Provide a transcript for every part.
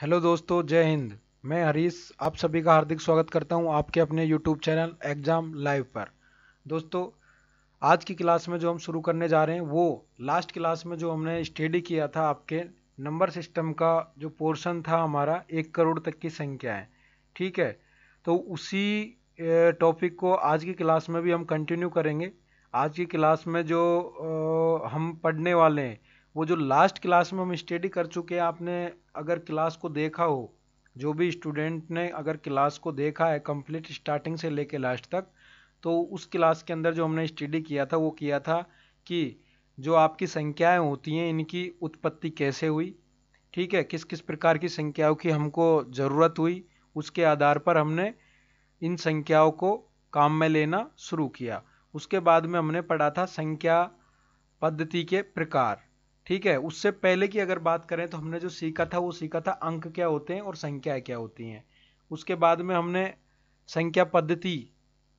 hello दोस्तों जय हिंद मैं हरीश आप सभी का हार्दिक स्वागत करता हूं आपके अपने यूट्यूब चैनल एग्जाम लाइव पर दोस्तों आज की क्लास में जो हम शुरू करने जा रहे हैं वो लास्ट क्लास में जो हमने स्टडी किया था आपके नंबर सिस्टम का जो पोर्शन था हमारा एक करोड़ तक की संख्या है ठीक है तो उसी टॉपिक को आज की क्लास में भी हम कंटिन्यू करेंगे आज की क्लास में जो हम पढ़ने वाले हैं वो जो लास्ट क्लास में हम स्टडी कर चुके हैं आपने अगर क्लास को देखा हो जो भी स्टूडेंट ने अगर क्लास को देखा है कंप्लीट स्टार्टिंग से लेके लास्ट तक तो उस क्लास के अंदर जो हमने स्टडी किया था वो किया था कि जो आपकी संख्याएं होती हैं इनकी उत्पत्ति कैसे हुई ठीक है किस किस प्रकार की संख्याओं की हमको ज़रूरत हुई उसके आधार पर हमने इन संख्याओं को काम में लेना शुरू किया उसके बाद में हमने पढ़ा था संख्या पद्धति के प्रकार ठीक है उससे पहले की अगर बात करें तो हमने जो सीखा था वो सीखा था अंक क्या होते हैं और संख्याएं क्या होती हैं उसके बाद में हमने संख्या पद्धति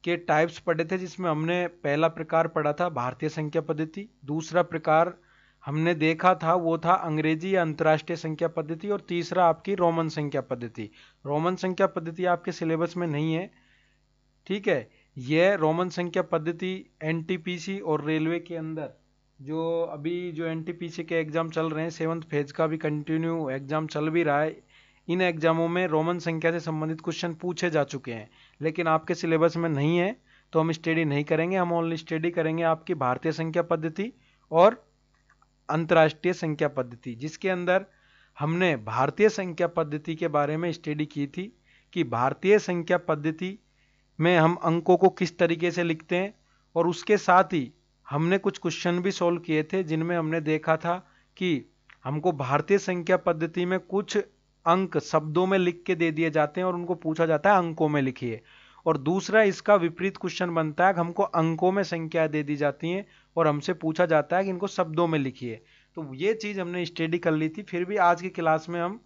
के टाइप्स पढ़े थे जिसमें हमने पहला प्रकार पढ़ा था भारतीय संख्या पद्धति दूसरा प्रकार हमने देखा था वो था अंग्रेजी या अंतर्राष्ट्रीय संख्या पद्धति और तीसरा आपकी रोमन संख्या पद्धति रोमन संख्या पद्धति आपके सिलेबस में नहीं है ठीक है यह रोमन संख्या पद्धति एनटीपीसी और रेलवे के अंदर जो अभी जो एन के एग्ज़ाम चल रहे हैं सेवन्थ फेज का भी कंटिन्यू एग्ज़ाम चल भी रहा है इन एग्ज़ामों में रोमन संख्या से संबंधित क्वेश्चन पूछे जा चुके हैं लेकिन आपके सिलेबस में नहीं है तो हम स्टडी नहीं करेंगे हम ओनली स्टडी करेंगे आपकी भारतीय संख्या पद्धति और अंतर्राष्ट्रीय संख्या पद्धति जिसके अंदर हमने भारतीय संख्या पद्धति के बारे में स्टडी की थी कि भारतीय संख्या पद्धति में हम अंकों को किस तरीके से लिखते हैं और उसके साथ ही हमने कुछ क्वेश्चन भी सोल्व किए थे जिनमें हमने देखा था कि हमको भारतीय संख्या पद्धति में कुछ अंक शब्दों में लिख के दे दिए जाते हैं और उनको पूछा जाता है अंकों में लिखिए और दूसरा इसका विपरीत क्वेश्चन बनता है कि हमको अंकों में संख्या दे दी जाती हैं और हमसे पूछा जाता है कि इनको शब्दों में लिखिए तो ये चीज़ हमने स्टडी कर ली थी फिर भी आज की क्लास में हम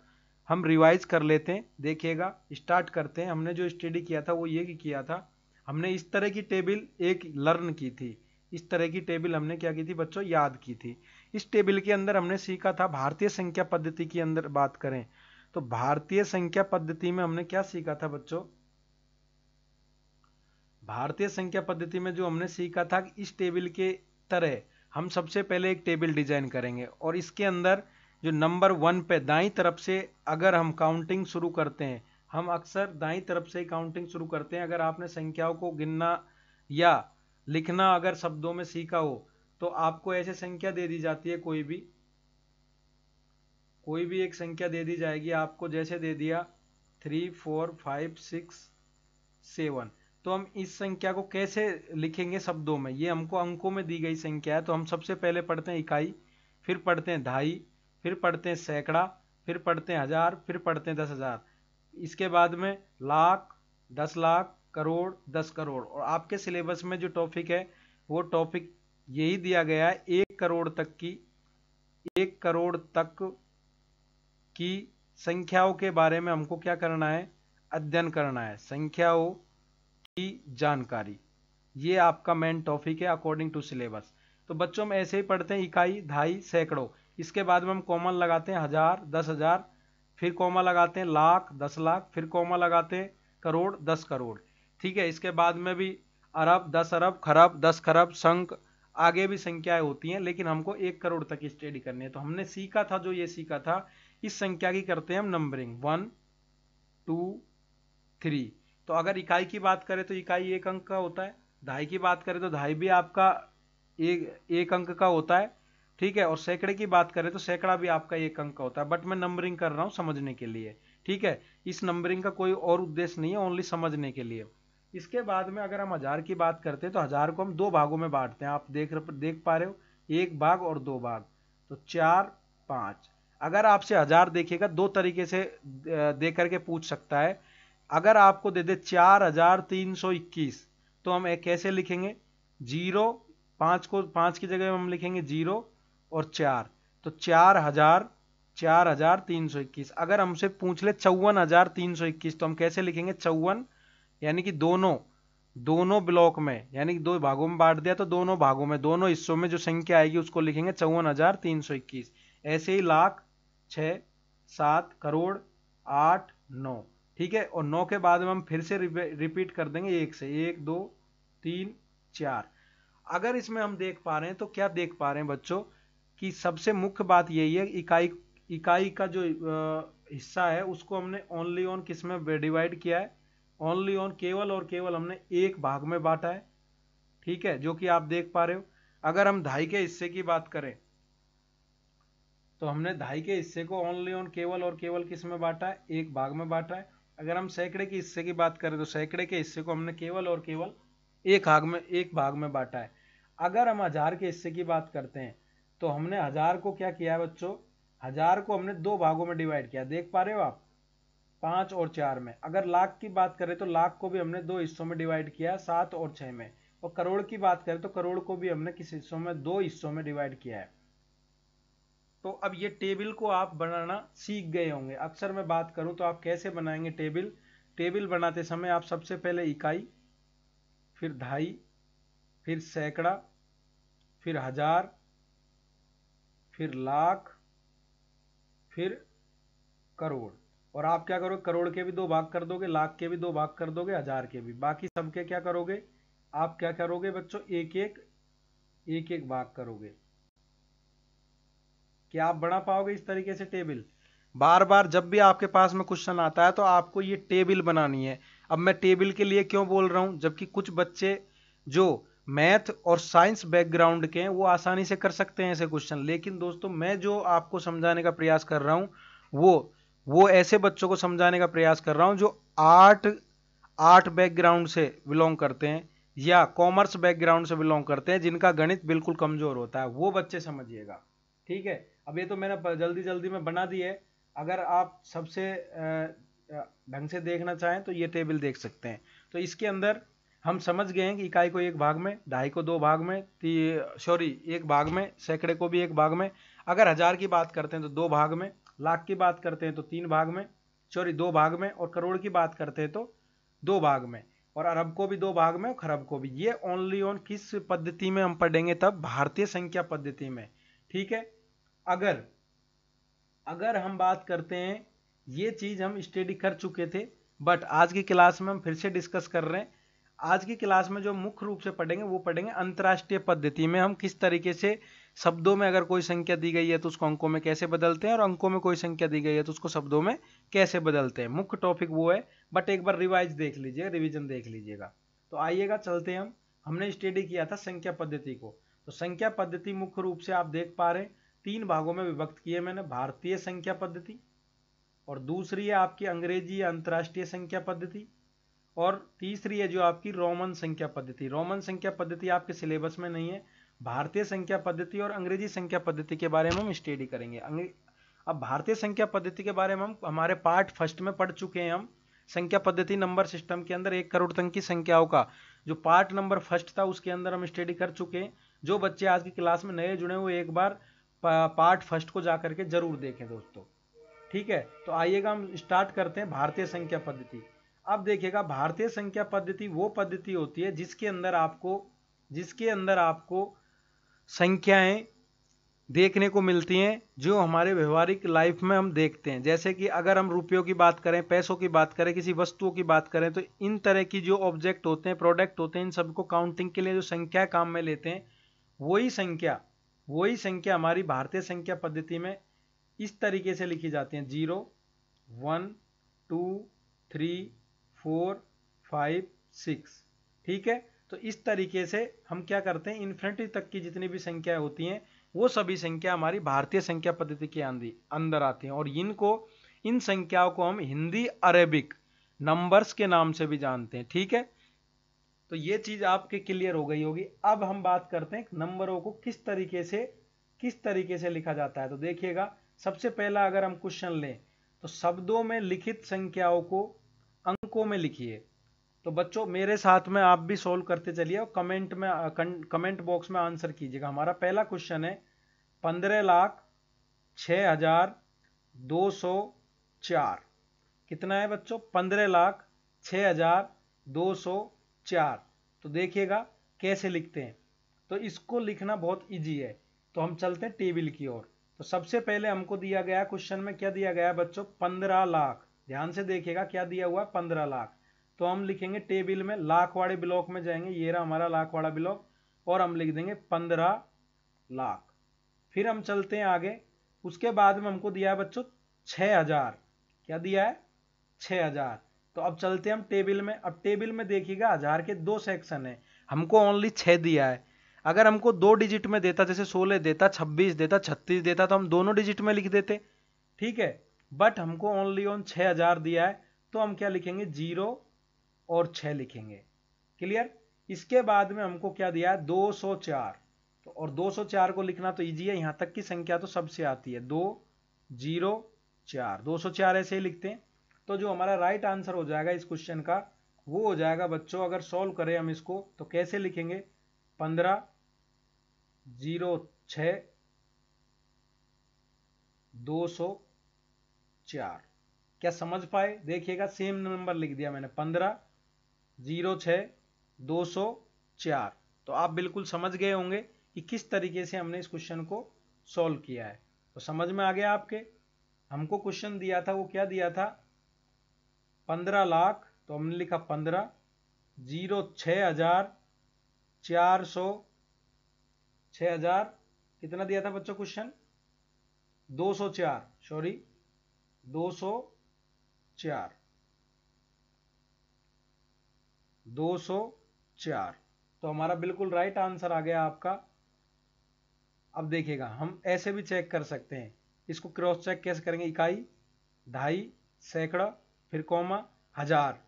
हम रिवाइज कर लेते हैं देखिएगा स्टार्ट करते हैं हमने जो स्टडी किया था वो ये कि किया था हमने इस तरह की टेबल एक लर्न की थी इस तरह की टेबल हमने क्या की थी बच्चों याद की थी इस टेबल के अंदर हमने सीखा था भारतीय संख्या पद्धति के अंदर बात करें तो भारतीय संख्या पद्धति में हमने क्या सीखा था बच्चों भारतीय संख्या पद्धति में जो हमने सीखा था इस टेबल के तरह हम सबसे पहले एक टेबल डिजाइन करेंगे और इसके अंदर जो नंबर वन पे दाई तरफ से अगर हम काउंटिंग शुरू करते हैं हम अक्सर दाई तरफ से काउंटिंग शुरू करते हैं अगर आपने संख्याओं को गिनना या लिखना अगर शब्दों में सीखा हो तो आपको ऐसे संख्या दे दी जाती है कोई भी कोई भी एक संख्या दे दी जाएगी आपको जैसे दे दिया three four five six seven तो हम इस संख्या को कैसे लिखेंगे शब्दों में ये हमको अंकों में दी गई संख्या है तो हम सबसे पहले पढ़ते हैं इकाई फिर पढ़ते हैं ढाई फिर पढ़ते हैं सैकड़ा फिर पढ़ते हैं हज़ार फिर पढ़ते हैं दस हज़ार इसके बाद में लाख दस लाख करोड़ दस करोड़ और आपके सिलेबस में जो टॉपिक है वो टॉपिक यही दिया गया है एक करोड़ तक की एक करोड़ तक की संख्याओं के बारे में हमको क्या करना है अध्ययन करना है संख्याओं की जानकारी ये आपका मेन टॉपिक है अकॉर्डिंग टू सिलेबस तो बच्चों हम ऐसे ही पढ़ते हैं इकाई ढाई सैकड़ों इसके बाद में हम कॉमन लगाते हैं हजार दस हजार फिर कॉमा लगाते हैं लाख दस लाख फिर कॉमा लगाते हैं करोड़ दस करोड़ ठीक है इसके बाद में भी अरब दस अरब खरब दस खरब शंख आगे भी संख्याएं होती हैं लेकिन हमको एक करोड़ तक स्टडी करनी है तो हमने सीखा था जो ये सीखा था इस संख्या की करते हैं हम नंबरिंग वन टू थ्री तो अगर इकाई की बात करें तो इकाई एक अंक का होता है ढाई की बात करें तो ढाई भी आपका एक एक अंक का होता है ठीक है और सैकड़े की बात करें तो सैकड़ा भी आपका एक अंक का होता है बट मैं नंबरिंग कर रहा हूँ समझने के लिए ठीक है इस नंबरिंग का कोई और उद्देश्य नहीं है ओनली समझने के लिए इसके बाद में अगर हम हज़ार की बात करते हैं तो हज़ार को हम दो भागों में बांटते हैं आप देख देख पा रहे हो एक भाग और दो भाग तो चार पाँच अगर आपसे हज़ार देखेगा दो तरीके से दे करके पूछ सकता है अगर आपको दे दे चार हज़ार तीन सौ इक्कीस तो हम एक कैसे लिखेंगे जीरो पाँच को पाँच की जगह हम लिखेंगे जीरो और चार तो चार हज़ार चार हज़ार तीन सौ इक्कीस अगर हमसे पूछ ले चौवन हज़ार तीन सौ इक्कीस तो हम कैसे लिखेंगे चौवन यानी कि दोनों दोनों ब्लॉक में यानी कि दो भागों में बांट दिया तो दोनों भागों में दोनों हिस्सों में जो संख्या आएगी उसको लिखेंगे चौवन हजार तीन सौ इक्कीस ऐसे ही लाख छ सात करोड़ आठ नौ ठीक है और नौ के बाद में हम फिर से रिपीट कर देंगे एक से एक दो तीन चार अगर इसमें हम देख पा रहे हैं तो क्या देख पा रहे हैं बच्चों कि सबसे मुख्य बात यही है इकाई इकाई का जो हिस्सा है उसको हमने ओनली ऑन किस में डिवाइड किया है ओनली ऑन केवल और केवल हमने एक भाग में बांटा है ठीक है जो कि आप देख पा रहे हो अगर हम ढाई के हिस्से की बात करें तो हमने ढाई के हिस्से को ओनली ऑन केवल और केवल किस में बांटा है एक भाग में बांटा है अगर हम सैकड़े के हिस्से की बात करें तो सैकड़े के हिस्से को हमने केवल और केवल एक भाग में एक भाग में बांटा है अगर हम हजार के हिस्से की बात करते हैं तो हमने हजार को क्या किया है बच्चों हजार को हमने दो भागों में डिवाइड किया देख पा रहे हो आप पांच और चार में अगर लाख की बात करें तो लाख को भी हमने दो हिस्सों में डिवाइड किया सात और छह में और करोड़ की बात करें तो करोड़ को भी हमने किस हिस्सों में दो हिस्सों में डिवाइड किया है तो अब ये टेबल को आप बनाना सीख गए होंगे अक्सर मैं बात करूं तो आप कैसे बनाएंगे टेबल टेबल बनाते समय आप सबसे पहले इकाई फिर ढाई फिर सैकड़ा फिर हजार फिर लाख फिर करोड़ और आप क्या करोगे करोड़ के भी दो भाग कर दोगे लाख के भी दो भाग कर दोगे हजार के भी बाकी सबके क्या करोगे आप क्या करोगे बच्चों एक एक एक एक भाग करोगे क्या आप बना पाओगे इस तरीके से टेबल बार बार जब भी आपके पास में क्वेश्चन आता है तो आपको ये टेबल बनानी है अब मैं टेबल के लिए क्यों बोल रहा हूं जबकि कुछ बच्चे जो मैथ और साइंस बैकग्राउंड के हैं वो आसानी से कर सकते हैं ऐसे क्वेश्चन लेकिन दोस्तों मैं जो आपको समझाने का प्रयास कर रहा हूं वो वो ऐसे बच्चों को समझाने का प्रयास कर रहा हूं जो आर्ट आर्ट बैकग्राउंड से बिलोंग करते हैं या कॉमर्स बैकग्राउंड से बिलोंग करते हैं जिनका गणित बिल्कुल कमज़ोर होता है वो बच्चे समझिएगा ठीक है अब ये तो मैंने जल्दी जल्दी में बना दी है अगर आप सबसे ढंग से देखना चाहें तो ये टेबल देख सकते हैं तो इसके अंदर हम समझ गए हैं कि इकाई को एक भाग में ढाई को दो भाग में सॉरी एक भाग में सैकड़े को भी एक भाग में अगर हज़ार की बात करते हैं तो दो भाग में लाख की बात करते हैं तो तीन भाग में सॉरी दो भाग में और करोड़ की बात करते हैं तो दो भाग में और अरब को भी दो भाग में और खरब को भी ये ओनली ऑन किस पद्धति में हम पढ़ेंगे तब भारतीय संख्या पद्धति में ठीक है अगर अगर हम बात करते हैं ये चीज़ हम स्टडी कर चुके थे बट आज की क्लास में हम फिर से डिस्कस कर रहे हैं आज की क्लास में जो मुख्य रूप से पढ़ेंगे वो पढ़ेंगे अंतर्राष्ट्रीय पद्धति में हम किस तरीके से शब्दों में अगर कोई संख्या दी गई है तो उसको अंकों में कैसे बदलते हैं और अंकों में कोई संख्या दी गई है तो उसको शब्दों में कैसे बदलते हैं मुख्य टॉपिक वो है बट एक बार रिवाइज देख लीजिए रिविजन देख लीजिएगा तो आइएगा चलते हम हमने स्टडी किया था संख्या पद्धति को तो संख्या पद्धति मुख्य रूप से आप देख पा रहे हैं तीन भागों में विभक्त किए मैंने भारतीय संख्या पद्धति और दूसरी है आपकी अंग्रेजी या अंतर्राष्ट्रीय संख्या पद्धति और तीसरी है जो आपकी रोमन संख्या पद्धति रोमन संख्या पद्धति आपके सिलेबस में नहीं है भारतीय संख्या पद्धति और अंग्रेजी संख्या पद्धति के बारे में हम स्टडी करेंगे अब भारतीय संख्या पद्धति के बारे में हम हमारे पार्ट फर्स्ट में पढ़ चुके हैं हम संख्या पद्धति नंबर सिस्टम के अंदर एक करोड़ तक की संख्याओं का जो पार्ट नंबर फर्स्ट था उसके अंदर हम स्टडी कर चुके हैं जो बच्चे आज की क्लास में नए जुड़े हुए एक बार पार्ट फर्स्ट को जा करके जरूर देखें दोस्तों ठीक है तो आइएगा हम स्टार्ट करते हैं भारतीय संख्या पद्धति अब देखिएगा भारतीय संख्या पद्धति वो पद्धति होती है जिसके अंदर आपको जिसके अंदर आपको संख्याएं देखने को मिलती हैं जो हमारे व्यवहारिक लाइफ में हम देखते हैं जैसे कि अगर हम रुपयों की बात करें पैसों की बात करें किसी वस्तुओं की बात करें तो इन तरह की जो ऑब्जेक्ट होते हैं प्रोडक्ट होते हैं इन सबको काउंटिंग के लिए जो संख्या काम में लेते हैं वही संख्या वही संख्या हमारी भारतीय संख्या पद्धति में इस तरीके से लिखी जाती है zero one two three four five six ठीक है तो इस तरीके से हम क्या करते हैं इन्फिनिटी तक की जितनी भी संख्याएं होती हैं वो सभी संख्या हमारी भारतीय संख्या पद्धति के अंदर आती हैं और इनको इन संख्याओं को हम हिंदी अरेबिक नंबर्स के नाम से भी जानते हैं ठीक है तो ये चीज़ आपके क्लियर हो गई होगी अब हम बात करते हैं नंबरों को किस तरीके से किस तरीके से लिखा जाता है तो देखिएगा सबसे पहला अगर हम क्वेश्चन लें तो शब्दों में लिखित संख्याओं को अंकों में लिखिए तो बच्चों मेरे साथ में आप भी सोल्व करते चलिए और कमेंट में कमेंट बॉक्स में आंसर कीजिएगा हमारा पहला क्वेश्चन है पंद्रह लाख छ हजार दो सौ चार कितना है बच्चों पंद्रह लाख छ हजार दो सौ चार तो देखिएगा कैसे लिखते हैं तो इसको लिखना बहुत इजी है तो हम चलते हैं टेबल की ओर तो सबसे पहले हमको दिया गया क्वेश्चन में क्या दिया गया बच्चों पंद्रह लाख ध्यान से देखिएगा क्या दिया हुआ है पंद्रह लाख तो हम लिखेंगे टेबिल में लाखवाड़े ब्लॉक में जाएंगे ये रहा हमारा लाखवाड़ा ब्लॉक और हम लिख देंगे पंद्रह लाख फिर हम चलते हैं आगे उसके बाद में हमको दिया है बच्चों छः हज़ार क्या दिया है छः हज़ार तो अब चलते हैं हम टेबल में अब टेबल में देखिएगा हज़ार के दो सेक्शन है हमको ओनली छः दिया है अगर हमको दो डिजिट में देता जैसे सोलह देता छब्बीस देता छत्तीस देता तो हम दोनों डिजिट में लिख देते ठीक है बट हमको ओनली ऑन छः हज़ार दिया है तो हम क्या लिखेंगे जीरो और छः लिखेंगे क्लियर इसके बाद में हमको क्या दिया है 204 तो और 204 को लिखना तो ईजी है यहाँ तक की संख्या तो सबसे आती है दो जीरो चार दो सौ चार ऐसे ही लिखते हैं तो जो हमारा राइट आंसर हो जाएगा इस क्वेश्चन का वो हो जाएगा बच्चों अगर सॉल्व करें हम इसको तो कैसे लिखेंगे पंद्रह जीरो छ दो सौ चार क्या समझ पाए देखिएगा सेम नंबर लिख दिया मैंने पंद्रह ज़ीरो छः दो सौ चार तो आप बिल्कुल समझ गए होंगे कि किस तरीके से हमने इस क्वेश्चन को सॉल्व किया है तो समझ में आ गया आपके हमको क्वेश्चन दिया था वो क्या दिया था पंद्रह लाख तो हमने लिखा पंद्रह जीरो छ हजार चार सौ छ हजार कितना दिया था बच्चों क्वेश्चन दो सौ चार सॉरी दो सौ चार 204 तो हमारा बिल्कुल राइट आंसर आ गया आपका अब देखिएगा हम ऐसे भी चेक कर सकते हैं इसको क्रॉस चेक कैसे करेंगे इकाई ढाई सैकड़ा फिर कौमा हजार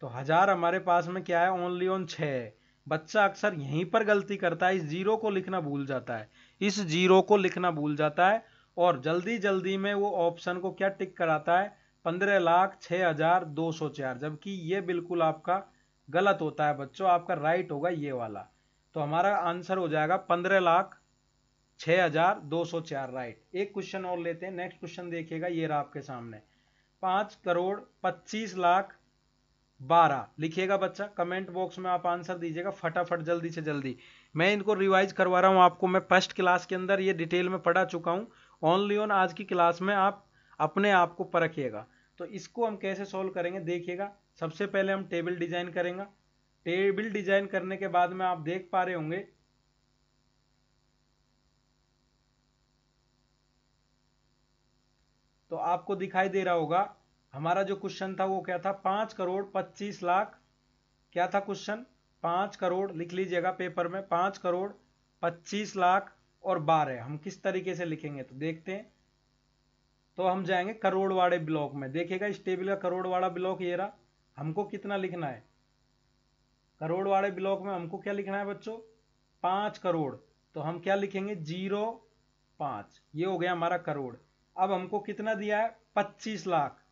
तो हजार हमारे पास में क्या है ओनली ऑन छ बच्चा अक्सर यहीं पर गलती करता है इस जीरो को लिखना भूल जाता है इस जीरो को लिखना भूल जाता है और जल्दी जल्दी में वो ऑप्शन को क्या टिक कराता है पंद्रह लाख छ हजार दो सौ चार जबकि ये बिल्कुल आपका गलत होता है बच्चों आपका राइट होगा ये वाला तो हमारा आंसर हो जाएगा पंद्रह लाख छह हजार दो सौ चार राइट एक क्वेश्चन और लेते हैं नेक्स्ट क्वेश्चन देखिएगा ये रहा आपके सामने पांच करोड़ पच्चीस लाख बारह लिखिएगा बच्चा कमेंट बॉक्स में आप आंसर दीजिएगा फटाफट जल्दी से जल्दी मैं इनको रिवाइज करवा रहा हूं आपको मैं फर्स्ट क्लास के अंदर ये डिटेल में पढ़ा चुका हूं ओनली ऑन आज की क्लास में आप अपने आप को परखिएगा तो इसको हम कैसे सॉल्व करेंगे देखिएगा सबसे पहले हम टेबल डिजाइन करेंगे टेबल डिजाइन करने के बाद में आप देख पा रहे होंगे तो आपको दिखाई दे रहा होगा हमारा जो क्वेश्चन था वो क्या था पांच करोड़ पच्चीस लाख क्या था क्वेश्चन पांच करोड़ लिख लीजिएगा पेपर में पांच करोड़ पच्चीस लाख और बारह हम किस तरीके से लिखेंगे तो देखते हैं तो हम जाएंगे करोड़ वाड़े ब्लॉक में देखिएगा इस टेबल का वाड़ा ब्लॉक ये रहा हमको कितना लिखना है करोड़ वाले ब्लॉक में हमको क्या लिखना है बच्चों पांच करोड़ तो हम क्या लिखेंगे जीरो पांच ये हो गया हमारा करोड़ अब हमको कितना दिया है पच्चीस लाख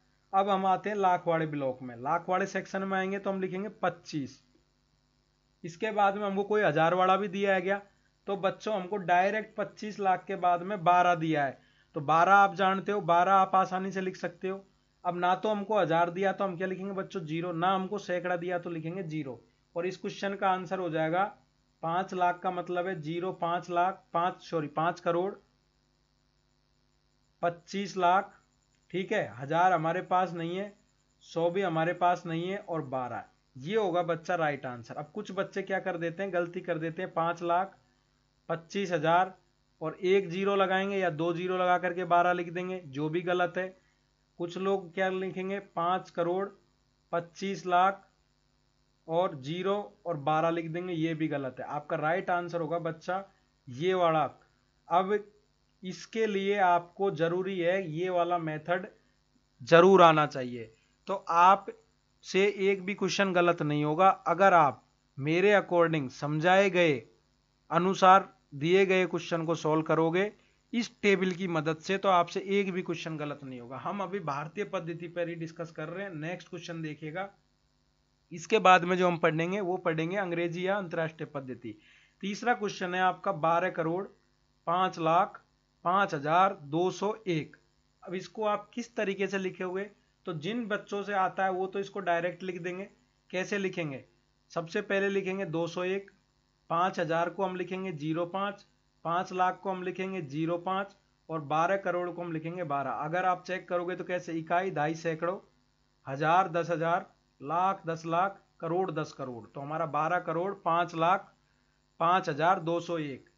अब हम आते हैं लाख वाले ब्लॉक में लाख वाले सेक्शन में आएंगे तो हम लिखेंगे पच्चीस इसके बाद में हमको कोई हजार वाला भी दिया है गया तो बच्चों हमको डायरेक्ट पच्चीस लाख के बाद में बारह दिया है तो बारह आप जानते हो बारह आप आसानी से लिख सकते हो अब ना तो हमको हजार दिया तो हम क्या लिखेंगे बच्चों जीरो ना हमको सैकड़ा दिया तो लिखेंगे जीरो और इस क्वेश्चन का आंसर हो जाएगा पांच लाख का मतलब है जीरो पांच लाख पांच सॉरी पांच करोड़ पच्चीस लाख ठीक है हजार हमारे पास नहीं है सौ भी हमारे पास नहीं है और बारह ये होगा बच्चा राइट आंसर अब कुछ बच्चे क्या कर देते हैं गलती कर देते हैं पांच लाख पच्चीस हजार और एक जीरो लगाएंगे या दो जीरो लगा करके बारह लिख देंगे जो भी गलत है कुछ लोग क्या लिखेंगे पाँच करोड़ पच्चीस लाख और जीरो और बारह लिख देंगे ये भी गलत है आपका राइट आंसर होगा बच्चा ये वाला अब इसके लिए आपको जरूरी है ये वाला मेथड जरूर आना चाहिए तो आप से एक भी क्वेश्चन गलत नहीं होगा अगर आप मेरे अकॉर्डिंग समझाए गए अनुसार दिए गए क्वेश्चन को सॉल्व करोगे इस टेबल की मदद से तो आपसे एक भी क्वेश्चन गलत नहीं होगा हम अभी भारतीय पद्धति पर ही डिस्कस कर रहे हैं नेक्स्ट क्वेश्चन देखिएगा इसके बाद में जो हम पढ़ेंगे वो पढ़ेंगे अंग्रेजी या अंतरराष्ट्रीय पद्धति तीसरा क्वेश्चन है आपका बारह करोड़ पांच लाख पांच हजार दो सौ एक अब इसको आप किस तरीके से लिखे हुए तो जिन बच्चों से आता है वो तो इसको डायरेक्ट लिख देंगे कैसे लिखेंगे सबसे पहले लिखेंगे 201 5000 को हम लिखेंगे जीरो पांच पाँच लाख को हम लिखेंगे जीरो पाँच और बारह करोड़ को हम लिखेंगे बारह अगर आप चेक करोगे तो कैसे इकाई ढाई सैकड़ों हजार दस हजार लाख दस लाख करोड़ दस करोड़ तो हमारा बारह करोड़ पांच लाख पाँच हजार दो सौ एक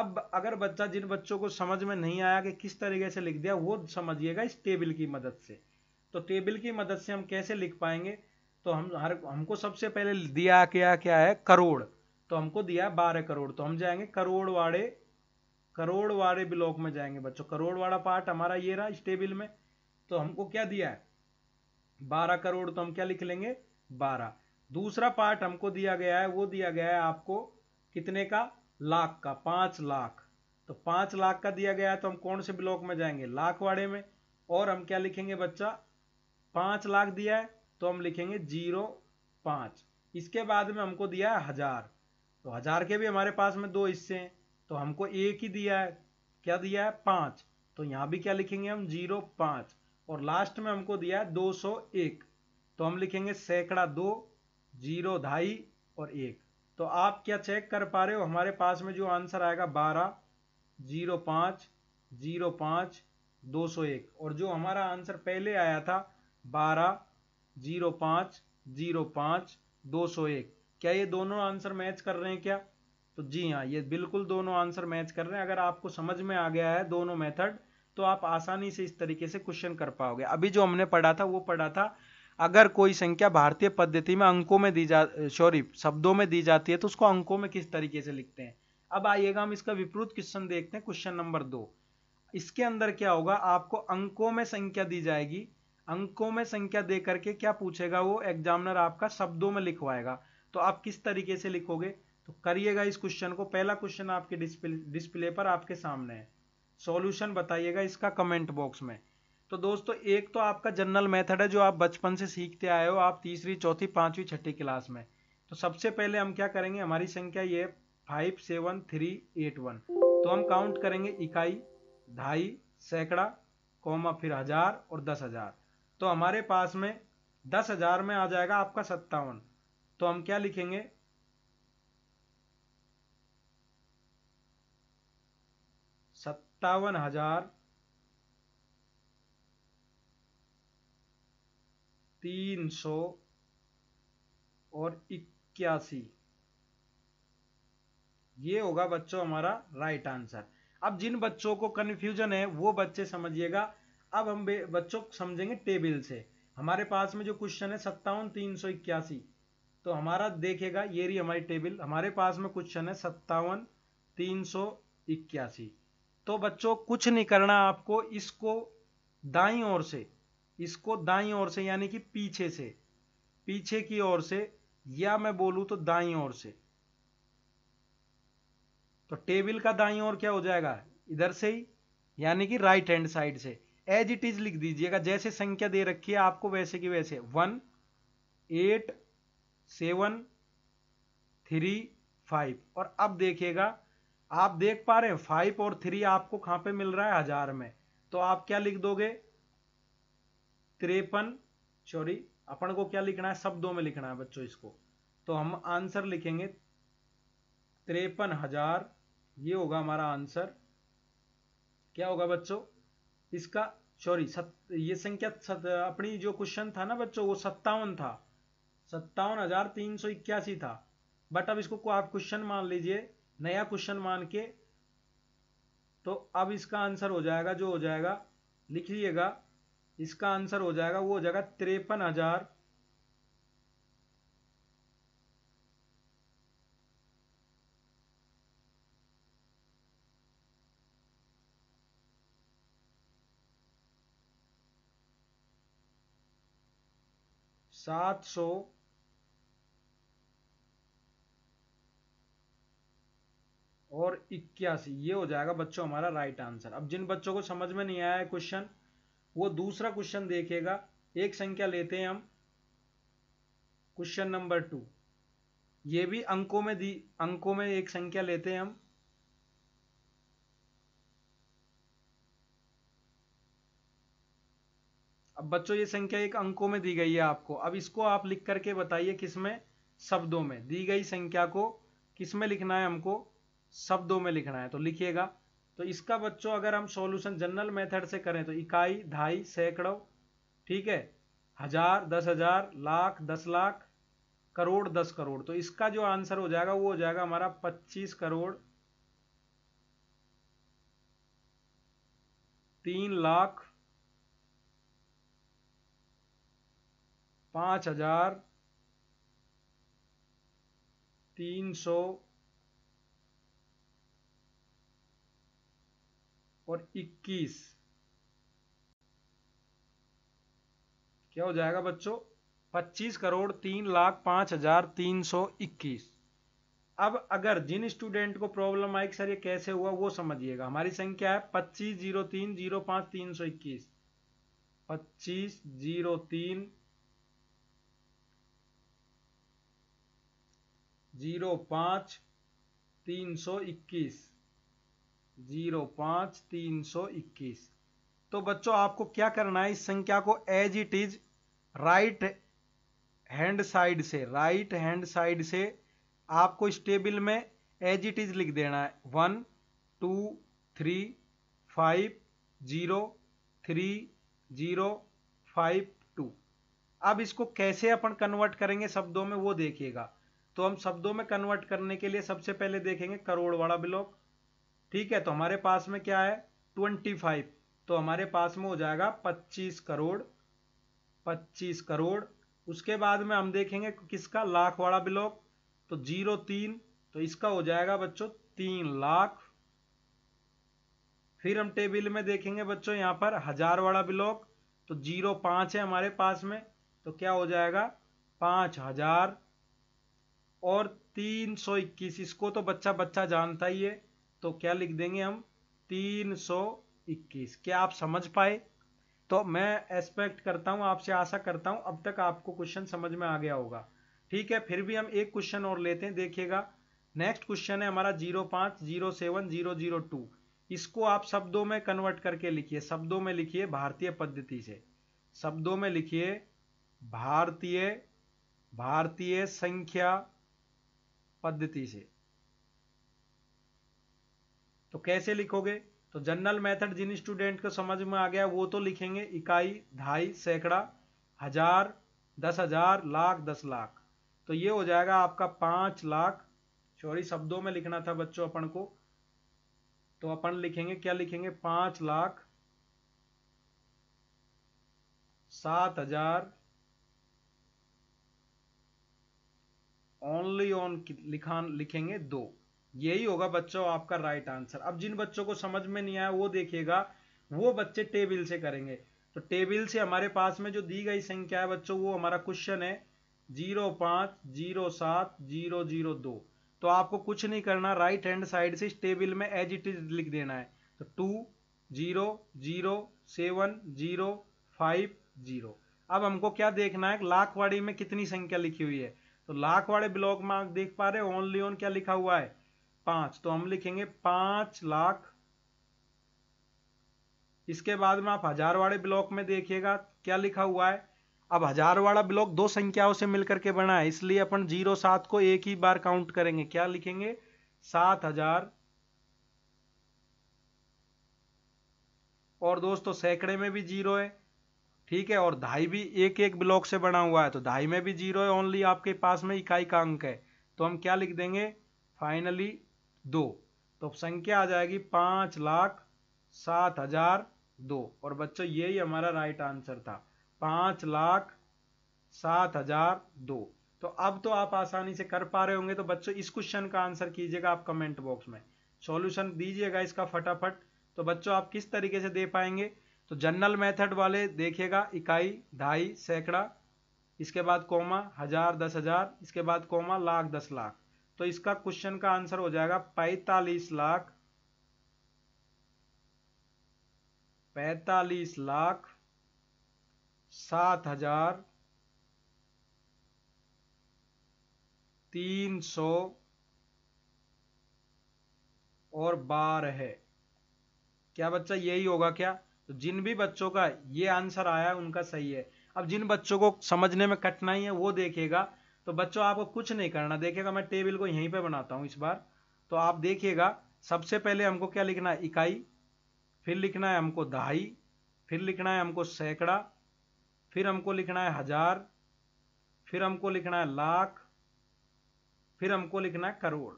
अब अगर बच्चा जिन बच्चों को समझ में नहीं आया कि किस तरीके से लिख दिया वो समझिएगा इस टेबल की मदद से तो टेबल की मदद से हम कैसे लिख पाएंगे तो हम हर हमको सबसे पहले दिया क्या क्या है करोड़ तो हमको दिया है बारह करोड़ तो हम जाएंगे करोड़ वाड़े करोड़ वाले ब्लॉक में जाएंगे बच्चों करोड़ वाला पार्ट हमारा ये रहा स्टेबिल में तो हमको क्या दिया है बारह करोड़ तो हम क्या लिख लेंगे बारह दूसरा पार्ट हमको दिया गया है वो दिया गया है आपको कितने का लाख का पांच लाख तो पांच लाख का दिया गया है तो हम कौन से ब्लॉक में जाएंगे लाख वाड़े में और हम क्या लिखेंगे बच्चा पांच लाख दिया है तो हम लिखेंगे जीरो पांच इसके बाद में हमको दिया है हजार तो हजार के भी हमारे पास में दो हिस्से हैं तो हमको एक ही दिया है क्या दिया है पांच तो यहां भी क्या लिखेंगे हम जीरो पांच और लास्ट में हमको दिया है दो सौ एक तो हम लिखेंगे सैकड़ा दो जीरो ढाई और एक तो आप क्या चेक कर पा रहे हो हमारे पास में जो आंसर आएगा बारह जीरो पांच जीरो पांच दो सौ एक और जो हमारा आंसर पहले आया था बारह जीरो पांच जीरो पांच दो सौ एक क्या ये दोनों आंसर मैच कर रहे हैं क्या तो जी हाँ ये बिल्कुल दोनों आंसर मैच कर रहे हैं अगर आपको समझ में आ गया है दोनों मेथड तो आप आसानी से इस तरीके से क्वेश्चन कर पाओगे अभी जो हमने पढ़ा था वो पढ़ा था अगर कोई संख्या भारतीय पद्धति में अंकों में दी जा सॉरी शब्दों में दी जाती है तो उसको अंकों में किस तरीके से लिखते हैं अब आइएगा हम इसका विपरीत क्वेश्चन देखते हैं क्वेश्चन नंबर दो इसके अंदर क्या होगा आपको अंकों में संख्या दी जाएगी अंकों में संख्या दे करके क्या पूछेगा वो एग्जामिनर आपका शब्दों में लिखवाएगा तो आप किस तरीके से लिखोगे तो करिएगा इस क्वेश्चन को पहला क्वेश्चन आपके डिस्प्ले डिस्प्ले पर आपके सामने है सॉल्यूशन बताइएगा इसका कमेंट बॉक्स में तो दोस्तों एक तो आपका जनरल मेथड है जो आप बचपन से सीखते आए हो आप तीसरी चौथी पांचवी छठी क्लास में तो सबसे पहले हम क्या करेंगे हमारी संख्या ये five seven three eight one तो हम काउंट करेंगे इकाई ढाई सैकड़ा कौमा फिर हजार और दस हजार तो हमारे पास में दस हजार में आ जाएगा आपका सत्तावन तो हम क्या लिखेंगे सत्तावन हजार तीन सौ और इक्यासी ये होगा बच्चों हमारा राइट आंसर अब जिन बच्चों को कंफ्यूजन है वो बच्चे समझिएगा अब हम बच्चों समझेंगे टेबल से हमारे पास में जो क्वेश्चन है सत्तावन तीन सौ इक्यासी तो हमारा देखेगा ये रही हमारी टेबल हमारे पास में क्वेश्चन है सत्तावन तीन सौ इक्यासी तो बच्चों कुछ नहीं करना आपको इसको दाई ओर से इसको दाई ओर से यानी कि पीछे से पीछे की ओर से या मैं बोलूं तो दाई ओर से तो टेबल का दाई ओर क्या हो जाएगा इधर से ही यानी कि राइट हैंड साइड से एज इट इज लिख दीजिएगा जैसे संख्या दे रखी है आपको वैसे की वैसे one eight seven three five और अब देखिएगा आप देख पा रहे हैं फाइव और थ्री आपको कहां पे मिल रहा है हजार में तो आप क्या लिख दोगे त्रेपन सॉरी अपन को क्या लिखना है शब्दों में लिखना है बच्चों इसको तो हम आंसर लिखेंगे त्रेपन हजार ये होगा हमारा आंसर क्या होगा बच्चों इसका सॉरी ये संख्या अपनी जो क्वेश्चन था ना बच्चों वो सत्तावन था सत्तावन हजार तीन सौ इक्यासी था बट अब इसको आप क्वेश्चन मान लीजिए नया क्वेश्चन मान के तो अब इसका आंसर हो जाएगा जो हो जाएगा लिख लीजिएगा इसका आंसर हो जाएगा वो हो जाएगा तिरपन हजार सात सौ और इक्यासी ये हो जाएगा बच्चों हमारा राइट आंसर अब जिन बच्चों को समझ में नहीं आया क्वेश्चन वो दूसरा क्वेश्चन देखेगा एक संख्या लेते हैं हम क्वेश्चन नंबर टू ये भी अंकों में दी अंकों में एक संख्या लेते हैं हम अब बच्चों ये संख्या एक अंकों में दी गई है आपको अब इसको आप लिख करके बताइए किसमें शब्दों में दी गई संख्या को किसमें लिखना है हमको शब्दों में लिखना है तो लिखिएगा तो इसका बच्चों अगर हम सॉल्यूशन जनरल मेथड से करें तो इकाई ढाई सैकड़ों ठीक है हजार दस हजार लाख दस लाख करोड़ दस करोड़ तो इसका जो आंसर हो जाएगा वो हो जाएगा हमारा पच्चीस करोड़ तीन लाख पांच हजार तीन सौ और 21 क्या हो जाएगा बच्चों 25 करोड़ तीन लाख पांच हजार तीन सौ इक्कीस अब अगर जिन स्टूडेंट को प्रॉब्लम आई सर ये कैसे हुआ वो समझिएगा हमारी संख्या है पच्चीस जीरो तीन जीरो पांच तीन सौ इक्कीस पच्चीस जीरो तीन जीरो पांच तीन सौ इक्कीस जीरो पाँच तीन सौ इक्कीस तो बच्चों आपको क्या करना है इस संख्या को as it is right hand side से राइट हैंड साइड से आपको इस टेबल में एज इट इज लिख देना है one two three five zero three zero five two अब इसको कैसे अपन कन्वर्ट करेंगे शब्दों में वो देखिएगा तो हम शब्दों में कन्वर्ट करने के लिए सबसे पहले देखेंगे करोड़ वाला ब्लॉक ठीक है तो हमारे पास में क्या है ट्वेंटी फाइव तो हमारे पास में हो जाएगा पच्चीस करोड़ पच्चीस करोड़ उसके बाद में हम देखेंगे किसका लाख वाला ब्लॉक तो जीरो तीन तो इसका हो जाएगा बच्चों तीन लाख फिर हम टेबल में देखेंगे बच्चों यहां पर हजार वाला ब्लॉक तो जीरो पांच है हमारे पास में तो क्या हो जाएगा पांच हजार और तीन सौ इक्कीस इसको तो बच्चा बच्चा जानता ही है तो क्या लिख देंगे हम 321 क्या आप समझ पाए तो मैं एक्सपेक्ट करता हूं आपसे आशा करता हूं अब तक आपको क्वेश्चन समझ में आ गया होगा ठीक है फिर भी हम एक क्वेश्चन और लेते हैं देखिएगा नेक्स्ट क्वेश्चन है हमारा जीरो पांच zero seven zero zero two इसको आप शब्दों में कन्वर्ट करके लिखिए शब्दों में लिखिए भारतीय पद्धति से शब्दों में लिखिए भारतीय भारतीय संख्या पद्धति से तो कैसे लिखोगे तो जनरल मेथड जिन स्टूडेंट को समझ में आ गया वो तो लिखेंगे इकाई ढाई सैकड़ा हजार दस हजार लाख दस लाख तो ये हो जाएगा आपका पांच लाख सॉरी शब्दों में लिखना था बच्चों अपन को तो अपन लिखेंगे क्या लिखेंगे पांच लाख सात हजार ओनली ऑन लिखान लिखेंगे दो यही होगा बच्चों आपका राइट आंसर अब जिन बच्चों को समझ में नहीं आया वो देखिएगा वो बच्चे टेबल से करेंगे तो टेबल से हमारे पास में जो दी गई संख्या है बच्चों वो हमारा क्वेश्चन है जीरो पांच जीरो सात जीरो जीरो दो तो आपको कुछ नहीं करना राइट हैंड साइड से इस टेबल में एज इट इज लिख देना है तो two zero zero seven zero five zero अब हमको क्या देखना है लाखवाड़ी में कितनी संख्या लिखी हुई है तो लाखवाड़े ब्लॉक में आप देख पा रहे हो ओनली ऑन क्या लिखा हुआ है पांच तो हम लिखेंगे पांच लाख इसके बाद में आप हजार वाले ब्लॉक में देखिएगा क्या लिखा हुआ है अब हजार वाला ब्लॉक दो संख्याओं से मिलकर के बना है इसलिए अपन जीरो सात को एक ही बार काउंट करेंगे क्या लिखेंगे सात हजार और दोस्तों सैकड़े में भी जीरो है ठीक है और ढाई भी एक एक ब्लॉक से बना हुआ है तो ढाई में भी जीरो है ओनली आपके पास में इकाई का अंक है तो हम क्या लिख देंगे फाइनली दो तो संख्या आ जाएगी पांच लाख सात हजार दो और बच्चों यही हमारा राइट आंसर था पांच लाख सात हजार दो तो अब तो आप आसानी से कर पा रहे होंगे तो बच्चों इस क्वेश्चन का आंसर कीजिएगा आप कमेंट बॉक्स में सॉल्यूशन दीजिएगा इसका फटाफट तो बच्चों आप किस तरीके से दे पाएंगे तो जनरल मेथड वाले देखिएगा इकाई ढाई सैकड़ा इसके बाद कोमा हजार दस हजार इसके बाद कोमा लाख दस लाख तो इसका क्वेश्चन का आंसर हो जाएगा पैतालीस लाख पैतालीस लाख सात हजार तीन सौ और बारह है क्या बच्चा यही होगा क्या तो जिन भी बच्चों का ये आंसर आया है उनका सही है अब जिन बच्चों को समझने में कठिनाई है वो देखेगा तो बच्चों आपको कुछ नहीं करना देखिएगा मैं टेबल को यहीं पे बनाता हूं इस बार तो आप देखिएगा सबसे पहले हमको क्या लिखना है इकाई फिर लिखना है हमको दहाई फिर लिखना है हमको सैकड़ा फिर हमको लिखना है हजार फिर हमको लिखना है लाख फिर हमको लिखना है करोड़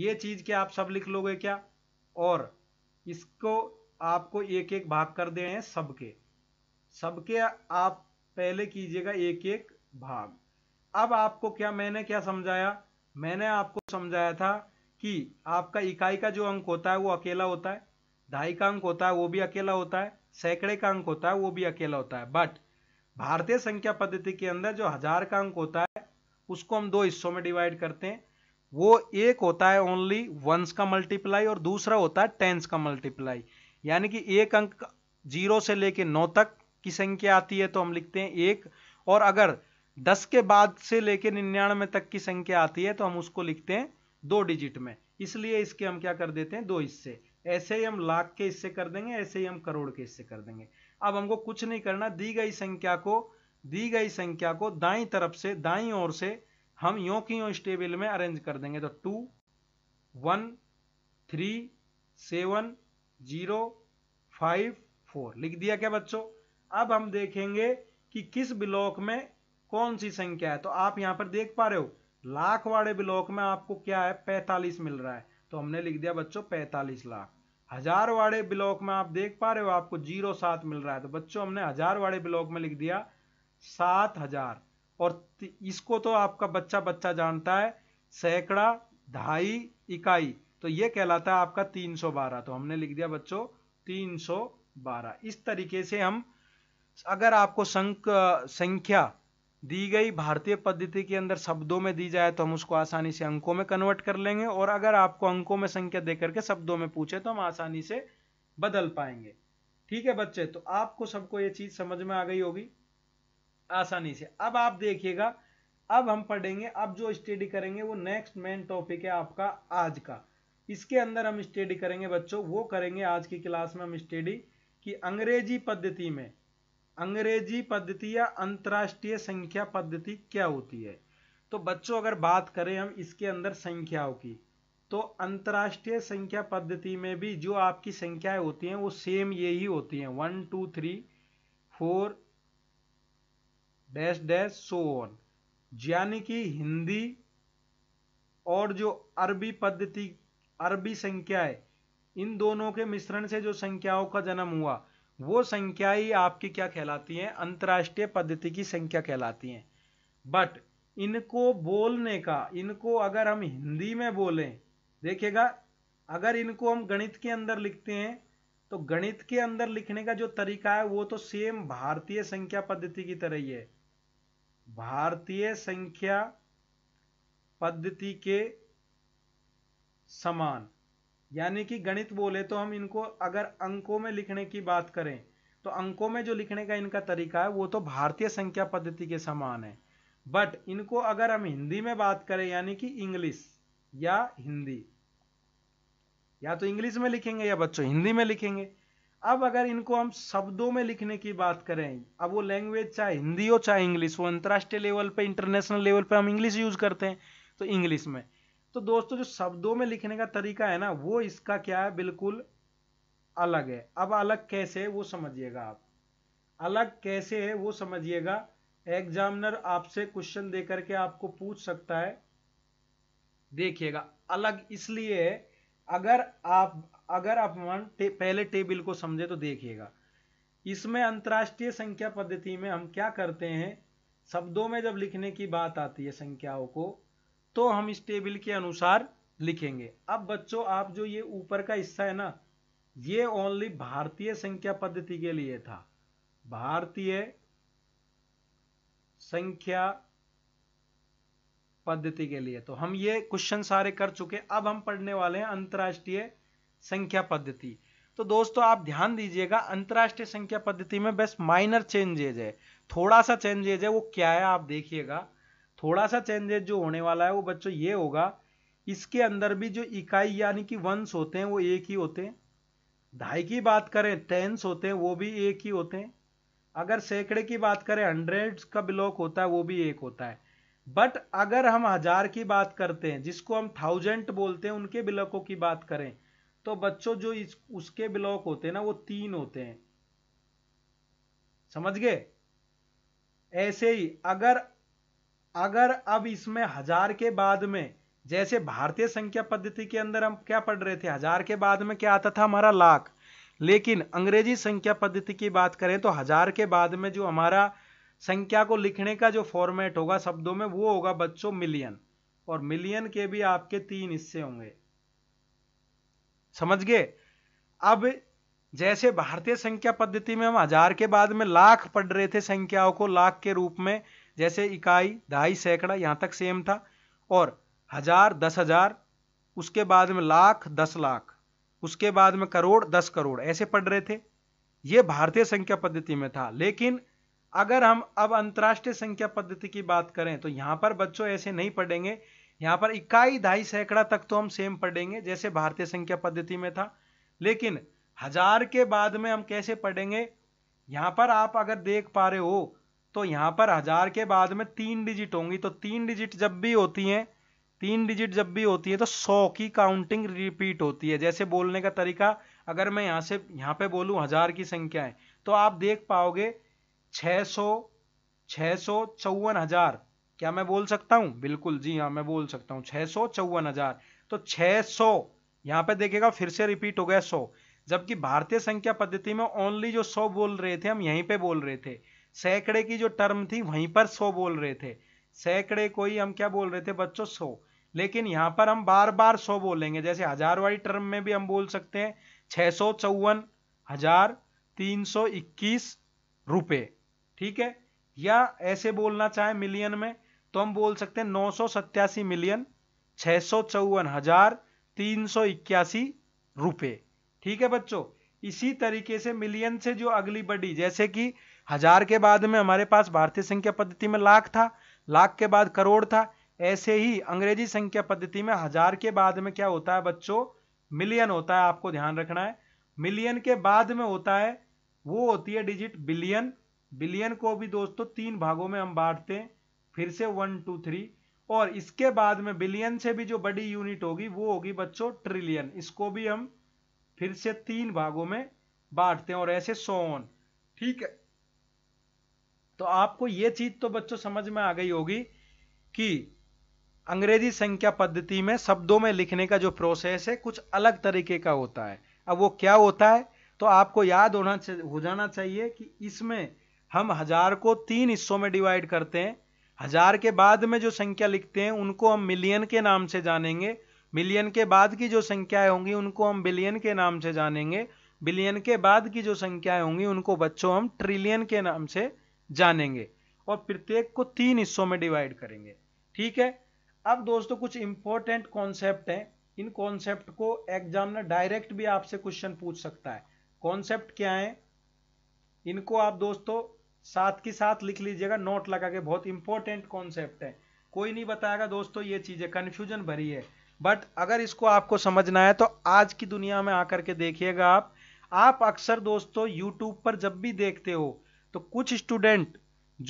ये चीज़ क्या आप सब लिख लोगे क्या और इसको आपको एक एक भाग कर दे सबके सबके आप पहले कीजिएगा एक एक भाग अब आपको क्या मैंने क्या समझाया मैंने आपको समझाया था कि आपका इकाई का जो अंक होता है वो अकेला होता है ढाई का अंक होता है वो भी अकेला होता है सैकड़े का अंक होता है वो भी अकेला होता है बट भारतीय संख्या पद्धति के अंदर जो हजार का अंक होता है उसको हम दो हिस्सों में डिवाइड करते हैं वो एक होता है ओनली वंस का मल्टीप्लाई और दूसरा होता है टेंस का मल्टीप्लाई यानी कि एक अंक जीरो से लेके नौ तक की संख्या आती है तो हम लिखते हैं एक और अगर दस के बाद से लेकर निन्यानवे तक की संख्या आती है तो हम उसको लिखते हैं दो डिजिट में इसलिए इसके हम क्या कर देते हैं दो हिस्से ऐसे ही हम लाख के हिस्से कर देंगे ऐसे ही हम करोड़ के हिस्से कर देंगे अब हमको कुछ नहीं करना दी गई संख्या को दी गई संख्या को दाई तरफ से दाई ओर से हम यो की यो स्टेबल में अरेंज कर देंगे तो two one three seven zero five four लिख दिया क्या बच्चों अब हम देखेंगे कि किस ब्लॉक में कौन सी संख्या है तो आप यहाँ पर देख पा रहे हो लाख वाले ब्लॉक में आपको क्या है पैंतालीस मिल रहा है तो हमने लिख दिया बच्चों पैंतालीस लाख हजार वाड़े ब्लॉक में आप देख पा रहे हो आपको जीरो सात मिल रहा है तो बच्चों हमने हजार वाड़े ब्लॉक में लिख दिया सात हजार और इसको तो आपका बच्चा बच्चा जानता है सैकड़ा ढाई इकाई तो ये कहलाता है आपका तीन सौ बारह तो हमने लिख दिया बच्चों तीन सौ बारह इस तरीके से हम अगर आपको संख्या दी गई भारतीय पद्धति के अंदर शब्दों में दी जाए तो हम उसको आसानी से अंकों में कन्वर्ट कर लेंगे और अगर आपको अंकों में संख्या देकर के शब्दों में पूछे तो हम आसानी से बदल पाएंगे ठीक है बच्चे तो आपको सबको ये चीज समझ में आ गई होगी आसानी से अब आप देखिएगा अब हम पढ़ेंगे अब जो स्टडी करेंगे वो नेक्स्ट मेन टॉपिक है आपका आज का इसके अंदर हम स्टडी करेंगे बच्चों वो करेंगे आज की क्लास में हम स्टडी कि अंग्रेजी पद्धति में अंग्रेजी पद्धति या अंतरराष्ट्रीय संख्या पद्धति क्या होती है तो बच्चों अगर बात करें हम इसके अंदर संख्याओं की तो अंतर्राष्ट्रीय संख्या पद्धति में भी जो आपकी संख्याएं होती हैं वो सेम यही होती हैं one two three four dash dash so on यानी कि हिंदी और जो अरबी पद्धति अरबी संख्या इन दोनों के मिश्रण से जो संख्याओं का जन्म हुआ वो संख्या ही आपकी क्या कहलाती है अंतर्राष्ट्रीय पद्धति की संख्या कहलाती है बट इनको बोलने का इनको अगर हम हिंदी में बोलें देखिएगा अगर इनको हम गणित के अंदर लिखते हैं तो गणित के अंदर लिखने का जो तरीका है वो तो सेम भारतीय संख्या पद्धति की तरह ही है भारतीय संख्या पद्धति के समान यानी कि गणित बोले तो हम इनको अगर अंकों में लिखने की बात करें तो अंकों में जो लिखने का इनका तरीका है वो तो भारतीय संख्या पद्धति के समान है बट इनको अगर हम हिंदी में बात करें यानी कि इंग्लिश या हिंदी या तो इंग्लिश में लिखेंगे या बच्चों हिंदी में लिखेंगे अब अगर इनको हम शब्दों में लिखने की बात करें अब वो लैंग्वेज चाहे हिंदी हो चाहे इंग्लिश हो अंतर्राष्ट्रीय लेवल पे इंटरनेशनल लेवल पे हम इंग्लिश यूज करते हैं तो इंग्लिश में तो दोस्तों जो शब्दों में लिखने का तरीका है ना वो इसका क्या है बिल्कुल अलग है अब अलग कैसे है वो समझिएगा आप अलग कैसे है वो समझिएगा एग्जामिनर आपसे क्वेश्चन दे करके आपको पूछ सकता है देखिएगा अलग इसलिए है अगर आप अगर आप मन टे, पहले टेबल को समझे तो देखिएगा इसमें अंतर्राष्ट्रीय संख्या पद्धति में हम क्या करते हैं शब्दों में जब लिखने की बात आती है संख्याओं को तो हम इस टेबल के अनुसार लिखेंगे अब बच्चों आप जो ये ऊपर का हिस्सा है ना ये ओनली भारतीय संख्या पद्धति के लिए था भारतीय संख्या पद्धति के लिए तो हम ये क्वेश्चन सारे कर चुके अब हम पढ़ने वाले हैं अंतरराष्ट्रीय संख्या पद्धति तो दोस्तों आप ध्यान दीजिएगा अंतरराष्ट्रीय संख्या पद्धति में बस माइनर चेंजेज है थोड़ा सा चेंजेज है वो क्या है आप देखिएगा थोड़ा सा चेंजेस जो होने वाला है वो बच्चों ये होगा इसके अंदर भी जो इकाई यानी कि वंस होते हैं वो एक ही होते हैं ढाई की बात करें टेंस होते हैं वो भी एक ही होते हैं अगर सैकड़े की बात करें हंड्रेड का ब्लॉक होता है वो भी एक होता है बट अगर हम हजार की बात करते हैं जिसको हम थाउजेंड बोलते हैं उनके ब्लॉकों की बात करें तो बच्चों जो इस उसके ब्लॉक होते हैं ना वो तीन होते हैं समझ गए ऐसे ही अगर अगर अब इसमें हजार के बाद में जैसे भारतीय संख्या पद्धति के अंदर हम क्या पढ़ रहे थे हजार के बाद में क्या आता था हमारा लाख लेकिन अंग्रेजी संख्या पद्धति की बात करें तो हजार के बाद में जो हमारा संख्या को लिखने का जो फॉर्मेट होगा शब्दों में वो होगा बच्चों मिलियन और मिलियन के भी आपके तीन हिस्से होंगे समझ गए अब जैसे भारतीय संख्या पद्धति में हम हजार के बाद में लाख पढ़ रहे थे संख्याओं को लाख के रूप में जैसे इकाई ढाई सैकड़ा यहाँ तक सेम था और हजार दस हजार उसके बाद में लाख दस लाख उसके बाद में करोड़ दस करोड़ ऐसे पढ़ रहे थे ये भारतीय संख्या पद्धति में था लेकिन अगर हम अब अंतर्राष्ट्रीय संख्या पद्धति की बात करें तो यहाँ पर बच्चों ऐसे नहीं पढ़ेंगे यहाँ पर इकाई ढाई सैकड़ा तक तो हम सेम पढ़ेंगे जैसे भारतीय संख्या पद्धति में था लेकिन हजार के बाद में हम कैसे पढ़ेंगे यहाँ पर आप अगर देख पा रहे हो तो यहाँ पर हज़ार के बाद में तीन डिजिट होंगी तो तीन डिजिट जब भी होती हैं तीन डिजिट जब भी होती है तो सौ की काउंटिंग रिपीट होती है जैसे बोलने का तरीका अगर मैं यहाँ से यहाँ पे बोलूँ हज़ार की संख्या है तो आप देख पाओगे छः सौ छः सौ चौवन हज़ार क्या मैं बोल सकता हूँ बिल्कुल जी हाँ मैं बोल सकता हूँ छः सौ चौवन हज़ार तो छः सौ यहाँ पे देखेगा फिर से रिपीट हो गया सौ जबकि भारतीय संख्या पद्धति में ओनली जो सौ बोल रहे थे हम यहीं पे बोल रहे थे सैकड़े की जो टर्म थी वहीं पर सो बोल रहे थे सैकड़े को ही हम क्या बोल रहे थे बच्चों सो लेकिन यहाँ पर हम बार बार सौ बोलेंगे जैसे हजार वाली टर्म में भी हम बोल सकते हैं छह सौ चौवन हजार तीन सौ इक्कीस रुपये ठीक है या ऐसे बोलना चाहे मिलियन में तो हम बोल सकते हैं नौ सौ सत्तासी मिलियन छह सौ चौवन हजार तीन सौ इक्यासी रुपये ठीक है बच्चों इसी तरीके से मिलियन से जो अगली बड़ी जैसे कि हजार के बाद में हमारे पास भारतीय संख्या पद्धति में लाख था लाख के बाद करोड़ था ऐसे ही अंग्रेजी संख्या पद्धति में हजार के बाद में क्या होता है बच्चों मिलियन होता है आपको ध्यान रखना है मिलियन के बाद में होता है वो होती है डिजिट बिलियन बिलियन को भी दोस्तों तीन भागों में हम बांटते हैं फिर से वन टू थ्री और इसके बाद में बिलियन से भी जो बड़ी यूनिट होगी वो होगी बच्चों ट्रिलियन इसको भी हम फिर से तीन भागों में बांटते हैं और ऐसे सोन ठीक है तो आपको ये चीज तो बच्चों समझ में आ गई होगी कि अंग्रेजी संख्या पद्धति में शब्दों में लिखने का जो प्रोसेस है कुछ अलग तरीके का होता है अब वो क्या होता है तो आपको याद होना हो जाना चाहिए कि इसमें हम हजार को तीन हिस्सों में डिवाइड करते हैं हजार के बाद में जो संख्या लिखते हैं उनको हम मिलियन के नाम से जानेंगे मिलियन के बाद की जो संख्याएं होंगी उनको हम बिलियन के नाम से जानेंगे बिलियन के बाद की जो संख्याएं होंगी उनको बच्चों हम ट्रिलियन के नाम से जानेंगे और प्रत्येक को तीन हिस्सों में डिवाइड करेंगे ठीक है अब दोस्तों कुछ इंपॉर्टेंट कॉन्सेप्ट हैं इन कॉन्सेप्ट को एग्जामिनर डायरेक्ट भी आपसे क्वेश्चन पूछ सकता है कॉन्सेप्ट क्या है इनको आप दोस्तों साथ के साथ लिख लीजिएगा नोट लगा के बहुत इंपॉर्टेंट कॉन्सेप्ट है कोई नहीं बताएगा दोस्तों ये चीज़ें कंफ्यूजन भरी है बट अगर इसको आपको समझना है तो आज की दुनिया में आकर के देखिएगा आप आप अक्सर दोस्तों यूट्यूब पर जब भी देखते हो तो कुछ स्टूडेंट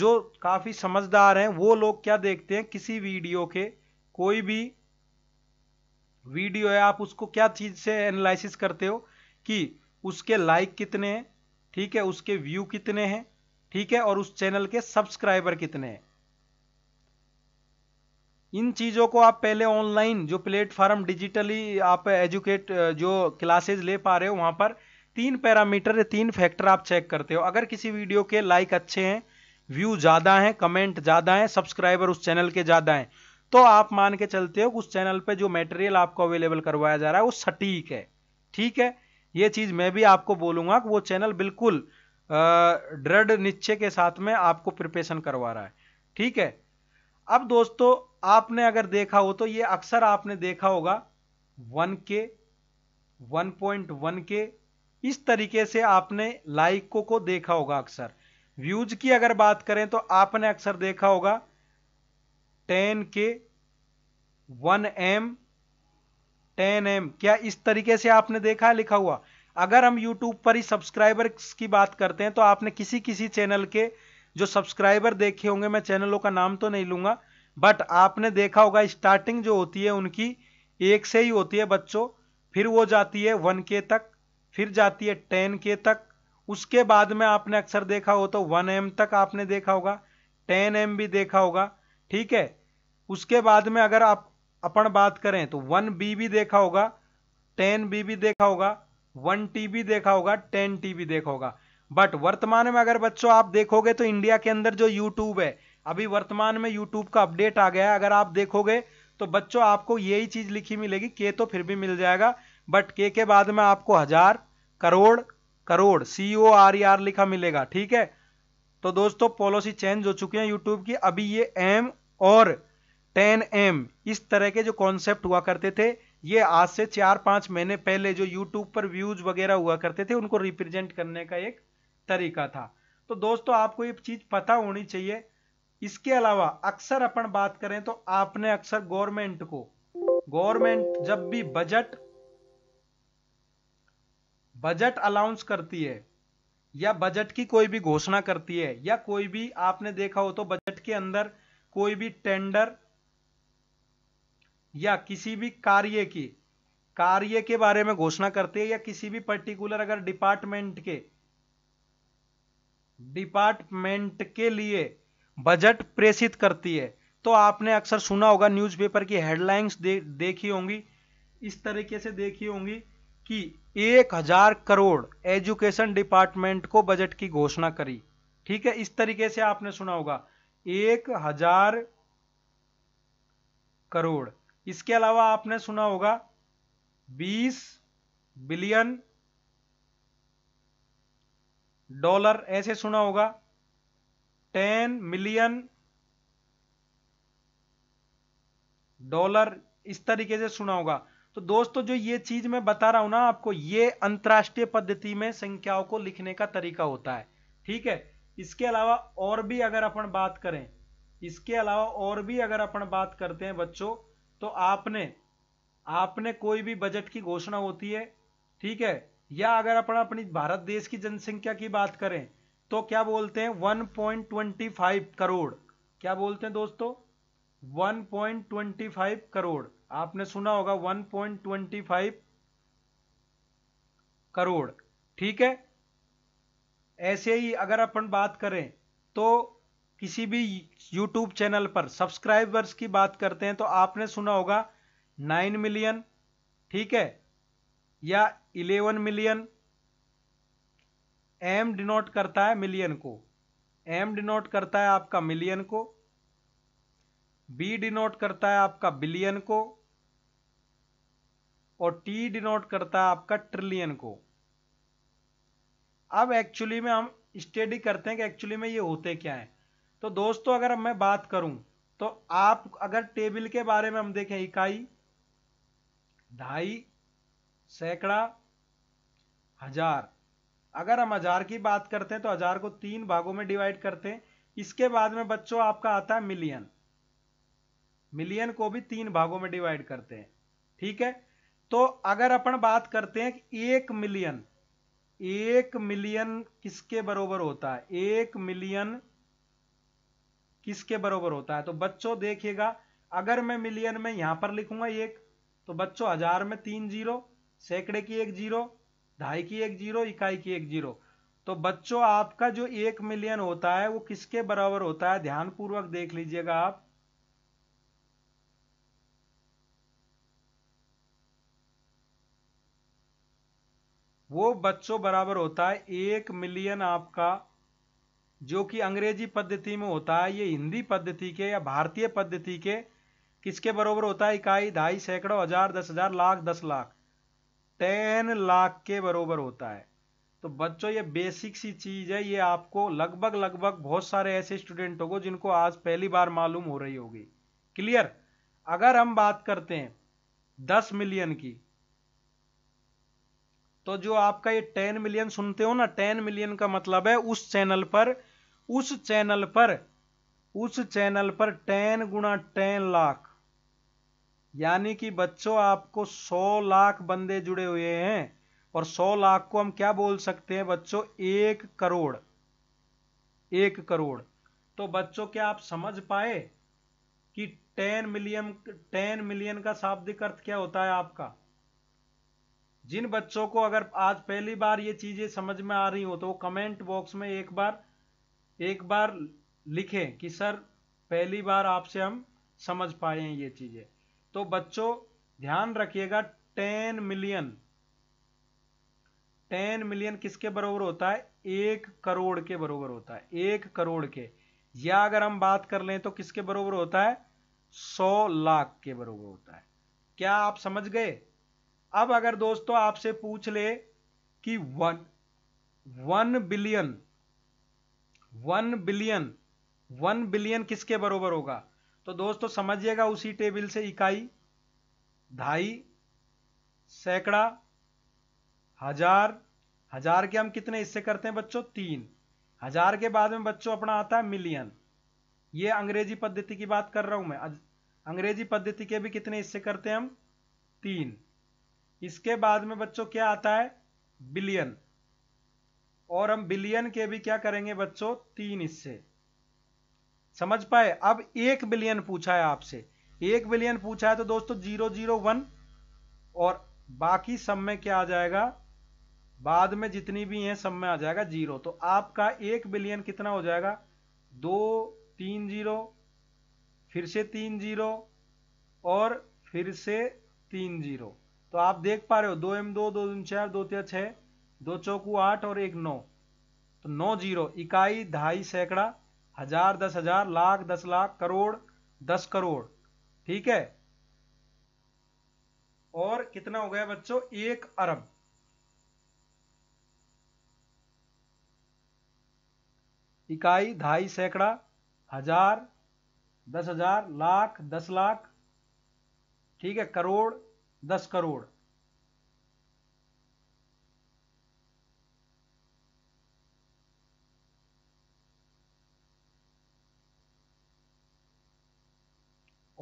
जो काफ़ी समझदार हैं वो लोग क्या देखते हैं किसी वीडियो के कोई भी वीडियो है आप उसको क्या चीज़ से एनालिसिस करते हो कि उसके लाइक कितने हैं ठीक है उसके व्यू कितने हैं ठीक है और उस चैनल के सब्सक्राइबर कितने हैं इन चीज़ों को आप पहले ऑनलाइन जो प्लेटफॉर्म डिजिटली आप एजुकेट जो क्लासेज ले पा रहे हो वहां पर तीन पैरामीटर तीन फैक्टर आप चेक करते हो अगर किसी वीडियो के लाइक अच्छे हैं व्यू ज़्यादा हैं कमेंट ज़्यादा हैं सब्सक्राइबर उस चैनल के ज़्यादा हैं तो आप मान के चलते हो उस चैनल पर जो मेटेरियल आपको अवेलेबल करवाया जा रहा है वो सटीक है ठीक है ये चीज़ मैं भी आपको बोलूँगा कि वो चैनल बिल्कुल दृढ़ निश्चय के साथ में आपको प्रिपेशन करवा रहा है ठीक है अब दोस्तों आपने अगर देखा हो तो ये अक्सर आपने देखा होगा वन के वन पॉइंट वन के इस तरीके से आपने लाइकों को देखा होगा अक्सर व्यूज की अगर बात करें तो आपने अक्सर देखा होगा टेन के वन एम टेन एम क्या इस तरीके से आपने देखा है लिखा हुआ अगर हम YouTube पर ही सब्सक्राइबर्स की बात करते हैं तो आपने किसी किसी चैनल के जो सब्सक्राइबर देखे होंगे मैं चैनलों का नाम तो नहीं लूंगा बट आपने देखा होगा स्टार्टिंग जो होती है उनकी एक से ही होती है बच्चों फिर वो जाती है वन के तक फिर जाती है टेन के तक उसके बाद में आपने अक्सर देखा हो तो वन एम तक आपने देखा होगा टेन एम भी देखा होगा ठीक है उसके बाद में अगर आप अपन बात करें तो वन बी भी देखा होगा टेन बी भी देखा होगा वन टी भी देखा होगा टेन टी भी देखा होगा बट वर्तमान में अगर बच्चों आप देखोगे तो इंडिया के अंदर जो यूट्यूब है अभी वर्तमान में यूट्यूब का अपडेट आ गया है अगर आप देखोगे तो बच्चों आपको यही चीज लिखी मिलेगी के तो फिर भी मिल जाएगा बट के के बाद में आपको हजार crore crore C O R E R लिखा मिलेगा ठीक है तो दोस्तों पॉलिसी चेंज हो चुकी है यूट्यूब की अभी ये एम और टेन एम इस तरह के जो कॉन्सेप्ट हुआ करते थे ये आज से चार पांच महीने पहले जो यूट्यूब पर व्यूज वगैरह हुआ करते थे उनको रिप्रेजेंट करने का एक तरीका था तो दोस्तों आपको ये चीज़ पता होनी चाहिए इसके अलावा अक्सर अपन बात करें तो आपने अक्सर गवर्नमेंट को गवर्नमेंट जब भी बजट बजट अलाउंस करती है या बजट की कोई भी घोषणा करती है या कोई भी आपने देखा हो तो बजट के अंदर कोई भी टेंडर या किसी भी कार्य की कार्य के बारे में घोषणा करती है या किसी भी पर्टिकुलर अगर डिपार्टमेंट के डिपार्टमेंट के लिए बजट प्रेषित करती है तो आपने अक्सर सुना होगा न्यूज़पेपर की हेडलाइंस दे, देखी होंगी इस तरीके से देखी होंगी कि एक हजार करोड़ एजुकेशन डिपार्टमेंट को बजट की घोषणा करी ठीक है इस तरीके से आपने सुना होगा एक हजार करोड़ इसके अलावा आपने सुना होगा बीस बिलियन डॉलर ऐसे सुना होगा टेन मिलियन डॉलर इस तरीके से सुना होगा तो दोस्तों जो ये चीज मैं बता रहा हूं ना आपको ये अंतर्राष्ट्रीय पद्धति में संख्याओं को लिखने का तरीका होता है ठीक है इसके अलावा और भी अगर अपन बात करें इसके अलावा और भी अगर अपन बात करते हैं बच्चों तो आपने आपने कोई भी बजट की घोषणा होती है ठीक है या अगर अपन अपनी भारत देश की जनसंख्या की बात करें तो क्या बोलते हैं 1.25 करोड़ क्या बोलते हैं दोस्तों 1.25 करोड़ आपने सुना होगा 1.25 करोड़ ठीक है ऐसे ही अगर अपन बात करें तो किसी भी YouTube चैनल पर सब्सक्राइबर्स की बात करते हैं तो आपने सुना होगा 9 मिलियन ठीक है या 11 मिलियन एम डिनोट करता है मिलियन को एम डिनोट करता है आपका मिलियन को बी डिनोट करता है आपका बिलियन को और टी डिनोट करता है आपका ट्रिलियन को अब एक्चुअली में हम स्टडी करते हैं कि एक्चुअली में ये होते क्या है तो दोस्तों अगर मैं बात करूं तो आप अगर टेबल के बारे में हम देखें इकाई ढाई सैकड़ा हजार अगर हम हजार की बात करते हैं तो हजार को तीन भागों में डिवाइड करते हैं इसके बाद में बच्चों आपका आता है मिलियन मिलियन को भी तीन भागों में डिवाइड करते हैं ठीक है तो अगर अपन बात करते हैं कि एक मिलियन एक मिलियन किसके बरोबर होता है एक मिलियन किसके बरोबर होता है तो बच्चों देखिएगा अगर मैं मिलियन में यहां पर लिखूंगा एक तो बच्चों हजार में तीन जीरो सैकड़े की एक जीरो ढाई की एक जीरो इकाई की एक जीरो तो बच्चों आपका जो एक मिलियन होता है वो किसके बराबर होता है ध्यानपूर्वक देख लीजिएगा आप वो बच्चों बराबर होता है एक मिलियन आपका जो कि अंग्रेजी पद्धति में होता है ये हिंदी पद्धति के या भारतीय पद्धति के किसके बराबर होता है इकाई ढाई सैकड़ों हजार दस हजार लाख दस लाख टेन लाख के बराबर होता है तो बच्चों ये बेसिक सी चीज़ है ये आपको लगभग लगभग बहुत सारे ऐसे स्टूडेंट होंगे जिनको आज पहली बार मालूम हो रही होगी क्लियर अगर हम बात करते हैं दस मिलियन की तो जो आपका ये टेन मिलियन सुनते हो ना टेन मिलियन का मतलब है उस चैनल पर उस चैनल पर उस चैनल पर टेन गुना टेन लाख यानी कि बच्चों आपको सौ लाख बंदे जुड़े हुए हैं और सौ लाख को हम क्या बोल सकते हैं बच्चों एक करोड़ एक करोड़ तो बच्चों क्या आप समझ पाए कि टेन मिलियन टेन मिलियन का शाब्दिक अर्थ क्या होता है आपका जिन बच्चों को अगर आज पहली बार ये चीज़ें समझ में आ रही हो तो कमेंट बॉक्स में एक बार एक बार लिखें कि सर पहली बार आपसे हम समझ पाए हैं ये चीज़ें तो बच्चों ध्यान रखिएगा टेन मिलियन टेन मिलियन किसके बराबर होता है एक करोड़ के बराबर होता है एक करोड़ के या अगर हम बात कर लें तो किसके बराबर होता है सौ लाख के बराबर होता है क्या आप समझ गए अब अगर दोस्तों आपसे पूछ ले कि one one billion one billion one billion किसके बरोबर होगा तो दोस्तों समझिएगा उसी टेबल से इकाई ढाई सैकड़ा हजार हजार के हम कितने हिस्से करते हैं बच्चों तीन हजार के बाद में बच्चों अपना आता है मिलियन ये अंग्रेजी पद्धति की बात कर रहा हूं मैं अंग्रेजी पद्धति के भी कितने हिस्से करते हैं हम तीन इसके बाद में बच्चों क्या आता है बिलियन और हम बिलियन के भी क्या करेंगे बच्चों तीन हिस्से समझ पाए अब एक बिलियन पूछा है आपसे एक बिलियन पूछा है तो दोस्तों जीरो जीरो वन और बाकी सब में क्या आ जाएगा बाद में जितनी भी हैं सब में आ जाएगा जीरो तो आपका एक बिलियन कितना हो जाएगा दो तीन जीरो फिर से तीन जीरो और फिर से तीन जीरो तो आप देख पा रहे हो दो एम दो दो चार दो तेरह छह दो चौकू आठ और एक नौ तो नौ जीरो इकाई ढाई सैकड़ा हजार दस हजार लाख दस लाख करोड़ दस करोड़ ठीक है और कितना हो गया बच्चों एक अरब इकाई ढाई सैकड़ा हजार दस हजार लाख दस लाख ठीक है करोड़ दस करोड़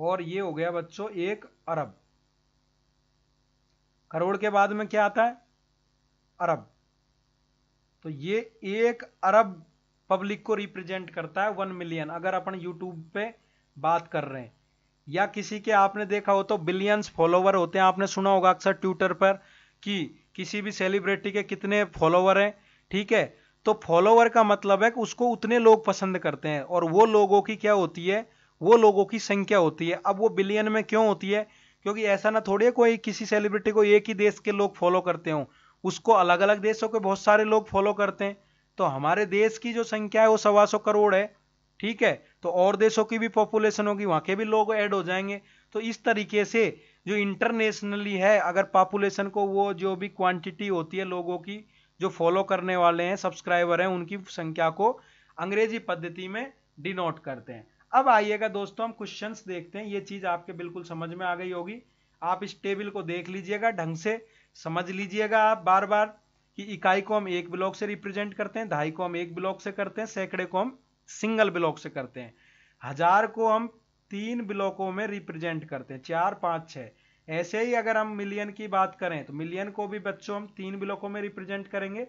और ये हो गया बच्चों एक अरब करोड़ के बाद में क्या आता है अरब तो ये एक अरब पब्लिक को रिप्रेजेंट करता है वन मिलियन अगर अपन यूट्यूब पे बात कर रहे हैं या किसी के आपने देखा हो तो बिलियंस फॉलोवर होते हैं आपने सुना होगा अक्सर ट्विटर पर कि किसी भी सेलिब्रिटी के कितने फॉलोवर हैं ठीक है तो फॉलोवर का मतलब है कि उसको उतने लोग पसंद करते हैं और वो लोगों की क्या होती है वो लोगों की संख्या होती है अब वो बिलियन में क्यों होती है क्योंकि ऐसा ना थोड़ी है कोई किसी सेलिब्रिटी को एक ही देश के लोग फॉलो करते हों उसको अलग अलग देशों के बहुत सारे लोग फॉलो करते हैं तो हमारे देश की जो संख्या है वो सवा सौ करोड़ है ठीक है तो और देशों की भी पॉपुलेशन होगी वहाँ के भी लोग ऐड हो जाएंगे तो इस तरीके से जो इंटरनेशनली है अगर पॉपुलेशन को वो जो भी क्वांटिटी होती है लोगों की जो फॉलो करने वाले हैं सब्सक्राइबर हैं उनकी संख्या को अंग्रेजी पद्धति में डिनोट करते हैं अब आइएगा दोस्तों हम क्वेश्चंस देखते हैं ये चीज़ आपके बिल्कुल समझ में आ गई होगी आप इस टेबल को देख लीजिएगा ढंग से समझ लीजिएगा आप बार बार कि इकाई को हम एक ब्लॉक से रिप्रेजेंट करते हैं ढाई को हम एक ब्लॉक से करते हैं सैकड़े को हम सिंगल ब्लॉक से करते हैं हजार को हम तीन ब्लॉकों में रिप्रेजेंट करते हैं चार पाँच छः ऐसे ही अगर हम मिलियन की बात करें तो मिलियन को भी बच्चों हम तीन ब्लॉकों में रिप्रेजेंट करेंगे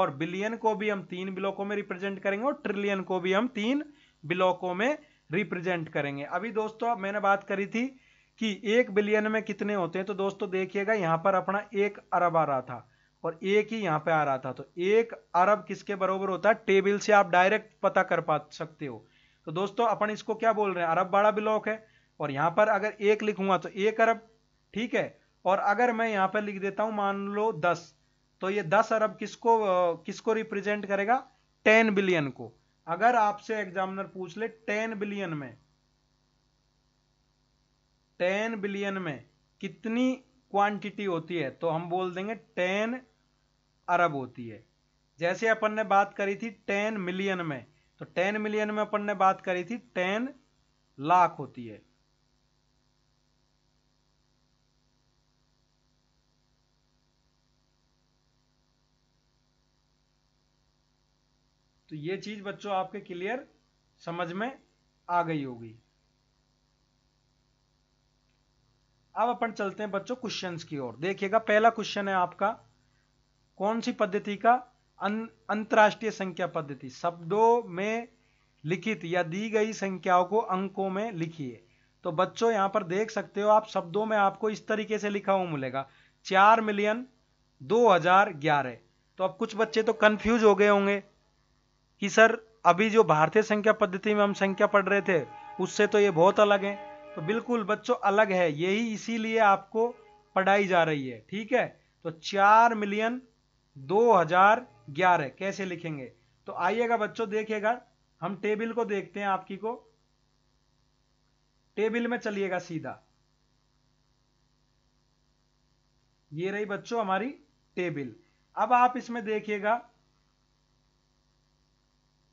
और बिलियन को भी हम तीन ब्लॉकों में रिप्रेजेंट करेंगे और ट्रिलियन को भी हम तीन ब्लॉकों में रिप्रेजेंट करेंगे अभी दोस्तों मैंने बात करी थी कि एक बिलियन में कितने होते हैं तो दोस्तों देखिएगा यहाँ पर अपना एक अरब आ रहा था और एक ही यहां पे आ रहा था तो एक अरब किसके बराबर होता है टेबल से आप डायरेक्ट पता कर पा सकते हो तो दोस्तों अपन इसको क्या बोल रहे हैं अरब बड़ा ब्लॉक है और यहां पर अगर एक लिखूंगा तो एक अरब ठीक है और अगर मैं यहां पर लिख देता हूं मान लो दस तो ये दस अरब किसको किसको रिप्रेजेंट करेगा टेन बिलियन को अगर आपसे एग्जामिनर पूछ ले टेन बिलियन में टेन बिलियन में कितनी क्वांटिटी होती है तो हम बोल देंगे टेन अरब होती है जैसे अपन ने बात करी थी टेन मिलियन में तो टेन मिलियन में अपन ने बात करी थी टेन लाख होती है तो ये चीज बच्चों आपके क्लियर समझ में आ गई होगी अब अपन चलते हैं बच्चों क्वेश्चंस की ओर देखिएगा पहला क्वेश्चन है आपका कौन सी पद्धति का अं, अंतरराष्ट्रीय संख्या पद्धति शब्दों में लिखित या दी गई संख्याओं को अंकों में लिखिए तो बच्चों यहां पर देख सकते हो आप शब्दों में आपको इस तरीके से लिखा हुआ मिलेगा चार मिलियन दो हजार ग्यारह तो अब कुछ बच्चे तो कंफ्यूज हो गए होंगे कि सर अभी जो भारतीय संख्या पद्धति में हम संख्या पढ़ रहे थे उससे तो ये बहुत अलग है तो बिल्कुल बच्चों अलग है यही इसीलिए आपको पढ़ाई जा रही है ठीक है तो चार मिलियन 2011 कैसे लिखेंगे तो आइएगा बच्चों देखिएगा हम टेबल को देखते हैं आपकी को टेबल में चलिएगा सीधा ये रही बच्चों हमारी टेबल अब आप इसमें देखिएगा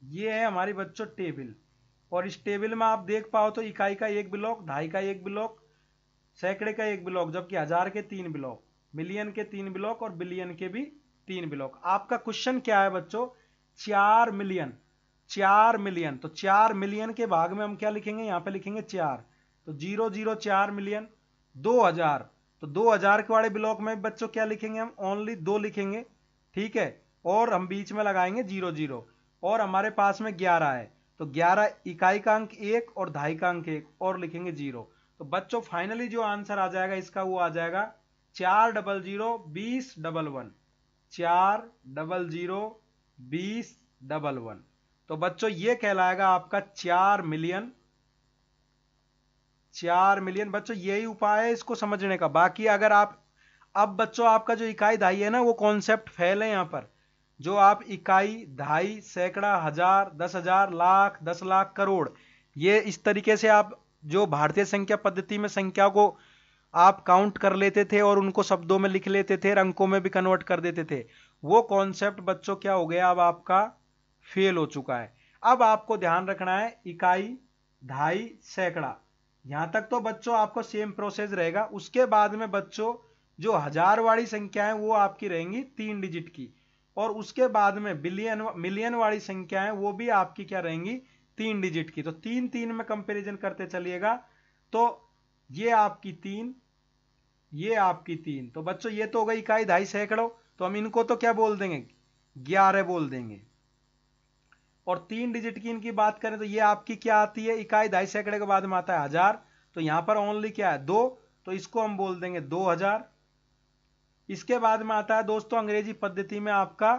ये है हमारी बच्चों टेबल और इस टेबल में आप देख पाओ तो इकाई का एक ब्लॉक ढाई का एक ब्लॉक सैकड़े का एक ब्लॉक जबकि हजार के तीन ब्लॉक मिलियन के तीन ब्लॉक और बिलियन के भी तीन ब्लॉक आपका क्वेश्चन क्या है बच्चों चार मिलियन चार मिलियन तो चार मिलियन के भाग में हम क्या लिखेंगे यहां पे लिखेंगे चार तो जीरो जीरो चार मिलियन दो हजार तो दो हजार के वाले ब्लॉक में बच्चों क्या लिखेंगे हम ओनली दो लिखेंगे ठीक है और हम बीच में लगाएंगे जीरो जीरो और हमारे पास में ग्यारह है तो ग्यारह इकाई का अंक एक और ढाई का अंक एक और लिखेंगे जीरो तो बच्चों फाइनली जो आंसर आ जाएगा इसका वो आ जाएगा चार डबल जीरो बीस डबल वन चार डबल जीरो बीस डबल वन तो बच्चों ये कहलाएगा आपका चार मिलियन चार मिलियन बच्चों यही उपाय है इसको समझने का बाकी अगर आप अब बच्चों आपका जो इकाई दहाई है ना वो कॉन्सेप्ट फैल है यहां पर जो आप इकाई दहाई सैकड़ा हजार दस हजार लाख दस लाख करोड़ ये इस तरीके से आप जो भारतीय संख्या पद्धति में संख्या को आप काउंट कर लेते थे और उनको शब्दों में लिख लेते थे अंकों में भी कन्वर्ट कर देते थे वो कॉन्सेप्ट बच्चों क्या हो गया अब आपका फेल हो चुका है अब आपको ध्यान रखना है इकाई ढाई सैकड़ा यहां तक तो बच्चों आपको सेम प्रोसेस रहेगा उसके बाद में बच्चों जो हजार वाली संख्याएं वो आपकी रहेंगी तीन डिजिट की और उसके बाद में बिलियन मिलियन वाली संख्याएं वो भी आपकी क्या रहेंगी तीन डिजिट की तो तीन तीन में कंपेरिजन करते चलिएगा तो ये आपकी तीन ये आपकी तीन तो बच्चों ये तो हो गई इकाई ढाई सैकड़ों तो हम इनको तो क्या बोल देंगे ग्यारह बोल देंगे और तीन डिजिट की इनकी बात करें तो ये आपकी क्या आती है इकाई ढाई सैकड़े के बाद में आता है हजार तो यहां पर ओनली क्या है दो तो इसको हम बोल देंगे दो हजार इसके बाद में आता है दोस्तों अंग्रेजी पद्धति में आपका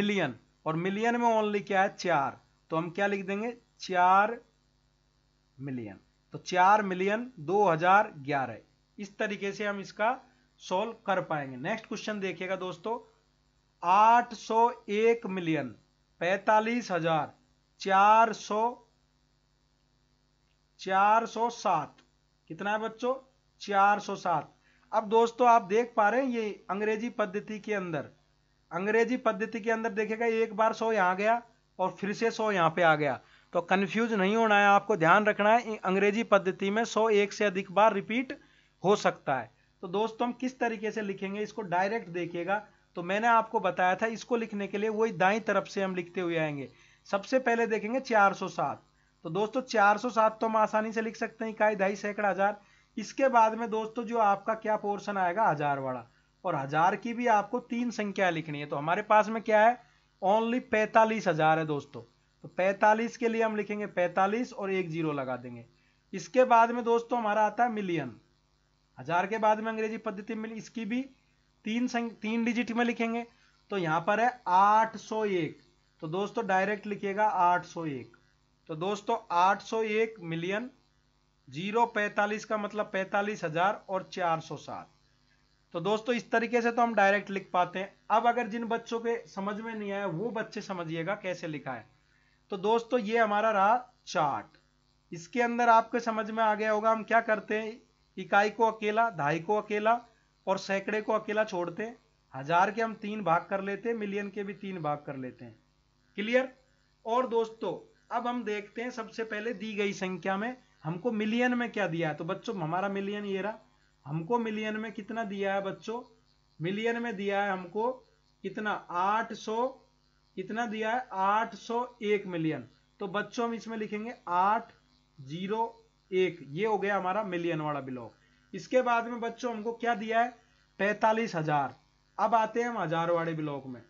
मिलियन और मिलियन में ओनली क्या है चार तो हम क्या लिख देंगे चार मिलियन तो चार मिलियन दो हजार ग्यारह इस तरीके से हम इसका सॉल्व कर पाएंगे नेक्स्ट क्वेश्चन देखिएगा दोस्तों आठ सौ एक मिलियन पैतालीस हजार चार सौ चार सौ सात कितना है बच्चों चार सौ सात अब दोस्तों आप देख पा रहे हैं ये अंग्रेजी पद्धति के अंदर अंग्रेजी पद्धति के अंदर देखेगा एक बार सौ यहां गया और फिर से सौ यहां पे आ गया तो कन्फ्यूज नहीं होना है आपको ध्यान रखना है अंग्रेजी पद्धति में सौ एक से अधिक बार रिपीट हो सकता है तो दोस्तों हम किस तरीके से लिखेंगे इसको डायरेक्ट देखिएगा तो मैंने आपको बताया था इसको लिखने के लिए वही दाई तरफ से हम लिखते हुए आएंगे सबसे पहले देखेंगे 407 तो दोस्तों 407 तो हम आसानी से लिख सकते हैं इकाई ढाई सैकड़ा हजार इसके बाद में दोस्तों जो आपका क्या पोर्शन आएगा हजार वाला और हजार की भी आपको तीन संख्या लिखनी है तो हमारे पास में क्या है ओनली पैंतालीस हजार है दोस्तों तो 45 के लिए हम लिखेंगे 45 और एक जीरो लगा देंगे इसके बाद में दोस्तों हमारा आता है मिलियन हजार के बाद में अंग्रेजी पद्धति में इसकी भी तीन तीन डिजिट में लिखेंगे तो यहां पर है 801 तो दोस्तों डायरेक्ट लिखिएगा 801 तो दोस्तों 801 मिलियन जीरो पैतालीस का मतलब पैतालीस हजार और सात तो दोस्तों इस तरीके से तो हम डायरेक्ट लिख पाते हैं अब अगर जिन बच्चों के समझ में नहीं आया वो बच्चे समझिएगा कैसे लिखा है तो दोस्तों ये हमारा रहा चार्ट इसके अंदर आपको समझ में आ गया होगा हम क्या करते हैं इकाई को अकेला ढाई को अकेला और सैकड़े को अकेला छोड़ते हैं हजार के हम तीन भाग कर लेते हैं मिलियन के भी तीन भाग कर लेते हैं क्लियर और दोस्तों अब हम देखते हैं सबसे पहले दी गई संख्या में हमको मिलियन में क्या दिया है तो बच्चों हमारा मिलियन ये रहा हमको मिलियन में कितना दिया है बच्चों मिलियन में दिया है हमको कितना आठ सौ कितना दिया है 801 मिलियन तो बच्चों हम इसमें लिखेंगे आठ जीरो एक ये हो गया हमारा मिलियन वाला ब्लॉक इसके बाद में बच्चों हमको क्या दिया है पैतालीस हजार अब आते हैं हम हजार वाले ब्लॉक में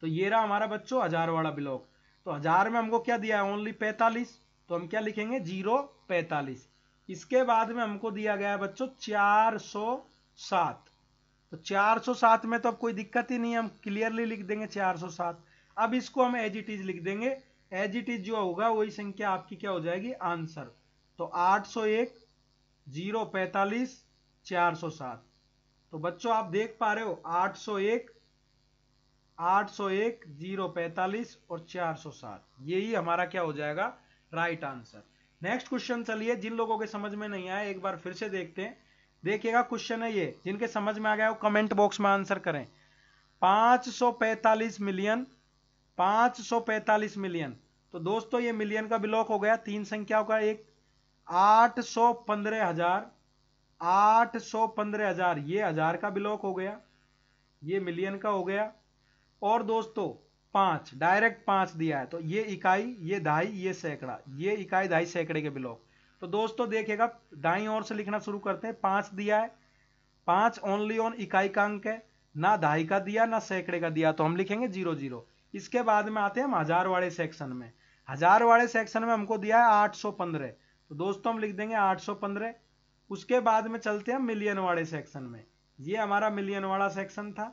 तो ये रहा हमारा बच्चों हजार वाला ब्लॉक तो हजार में हमको क्या दिया है ओनली पैतालीस तो हम क्या लिखेंगे जीरो पैतालीस इसके बाद में हमको दिया गया है बच्चों चार सौ सात तो 407 में तो अब कोई दिक्कत ही नहीं है हम क्लियरली लिख देंगे 407 अब इसको हम एज इट इज लिख देंगे एज इट इज जो होगा वही संख्या आपकी क्या हो जाएगी आंसर तो 801 045 407 तो बच्चों आप देख पा रहे हो 801 801 045 और 407 यही हमारा क्या हो जाएगा राइट आंसर नेक्स्ट क्वेश्चन चलिए जिन लोगों के समझ में नहीं आया एक बार फिर से देखते हैं देखिएगा क्वेश्चन है ये जिनके समझ में आ गया वो कमेंट बॉक्स में आंसर करें 545 मिलियन 545 मिलियन तो दोस्तों ये मिलियन का ब्लॉक हो गया तीन संख्याओं का एक आठ सौ पंद्रह हजार आठ सौ पंद्रह हजार ये हजार का ब्लॉक हो गया ये मिलियन का हो गया और दोस्तों पांच डायरेक्ट पांच दिया है तो ये इकाई ये ढाई ये सैकड़ा ये इकाई ढाई सैकड़े के ब्लॉक तो दोस्तों देखिएगा दाई और से लिखना शुरू करते हैं पांच दिया है पांच ओनली ऑन इकाई का अंक है ना दहाई का दिया ना सैकड़े का दिया तो हम लिखेंगे जीरो जीरो इसके बाद में आते हैं हम हजार वाले सेक्शन में हजार वाले सेक्शन में हमको दिया है आठ सौ पंद्रह तो दोस्तों हम लिख देंगे आठ सौ पंद्रह उसके बाद में चलते हैं मिलियन वाले सेक्शन में ये हमारा मिलियन वाला सेक्शन था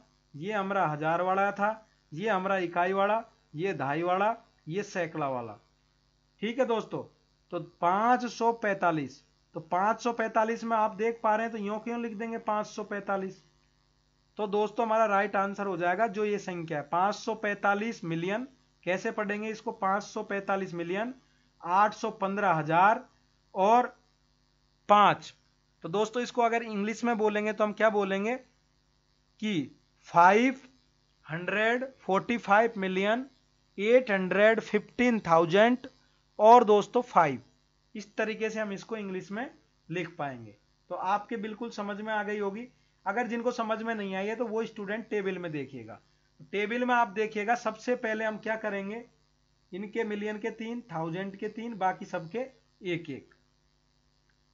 ये हमारा हजार वाला था ये हमारा इकाई वाला ये ढाई वाला ये सैकड़ा वाला ठीक है दोस्तों तो 545 तो 545 में आप देख पा रहे हैं तो यो क्यों लिख देंगे 545 तो दोस्तों हमारा राइट आंसर हो जाएगा जो ये संख्या है 545 मिलियन कैसे पढ़ेंगे इसको 545 मिलियन आठ सौ पंद्रह हजार और पांच तो दोस्तों इसको अगर इंग्लिश में बोलेंगे तो हम क्या बोलेंगे कि five hundred forty five million eight hundred fifteen thousand और दोस्तों फाइव इस तरीके से हम इसको इंग्लिश में लिख पाएंगे तो आपके बिल्कुल समझ में आ गई होगी अगर जिनको समझ में नहीं आई है तो वो स्टूडेंट टेबल में देखिएगा टेबल में आप देखिएगा सबसे पहले हम क्या करेंगे इनके मिलियन के तीन थाउजेंड के तीन बाकी सबके एक एक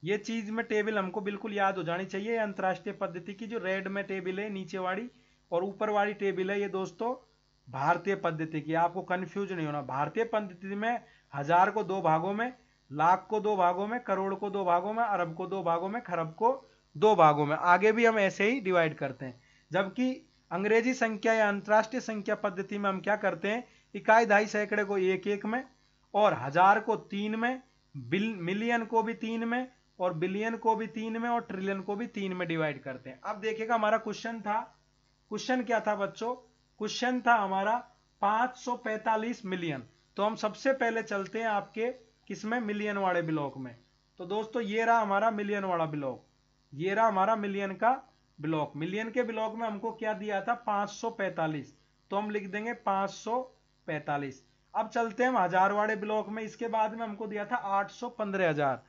ये चीज में टेबल हमको बिल्कुल याद हो जानी चाहिए अंतर्राष्ट्रीय पद्धति की जो रेड में टेबल है नीचे वाली और ऊपर वाली टेबल है ये दोस्तों भारतीय पद्धति की आपको कन्फ्यूज नहीं होना भारतीय पद्धति में हजार को दो भागों में लाख को दो भागों में करोड़ को दो भागों में अरब को दो भागों में खरब को दो भागों में आगे भी हम ऐसे ही डिवाइड करते हैं जबकि अंग्रेजी संख्या या अंतर्राष्ट्रीय संख्या पद्धति में हम क्या करते हैं इकाई ढाई सैकड़े को एक एक में और हजार को तीन में बिल मिलियन को भी तीन में और बिलियन को भी तीन में और ट्रिलियन को भी तीन में डिवाइड करते हैं अब देखिएगा हमारा क्वेश्चन था क्वेश्चन क्या था बच्चों क्वेश्चन था हमारा 545 मिलियन तो हम सबसे पहले चलते हैं आपके किसमें मिलियन वाड़े ब्लॉक में तो दोस्तों ये रहा हमारा मिलियन वाला ब्लॉक ये रहा हमारा मिलियन का ब्लॉक मिलियन के ब्लॉक में हमको क्या दिया था 545 तो हम लिख देंगे 545 अब चलते हैं हजार वाड़े ब्लॉक में इसके बाद में हमको दिया था आठ सौ पंद्रह हजार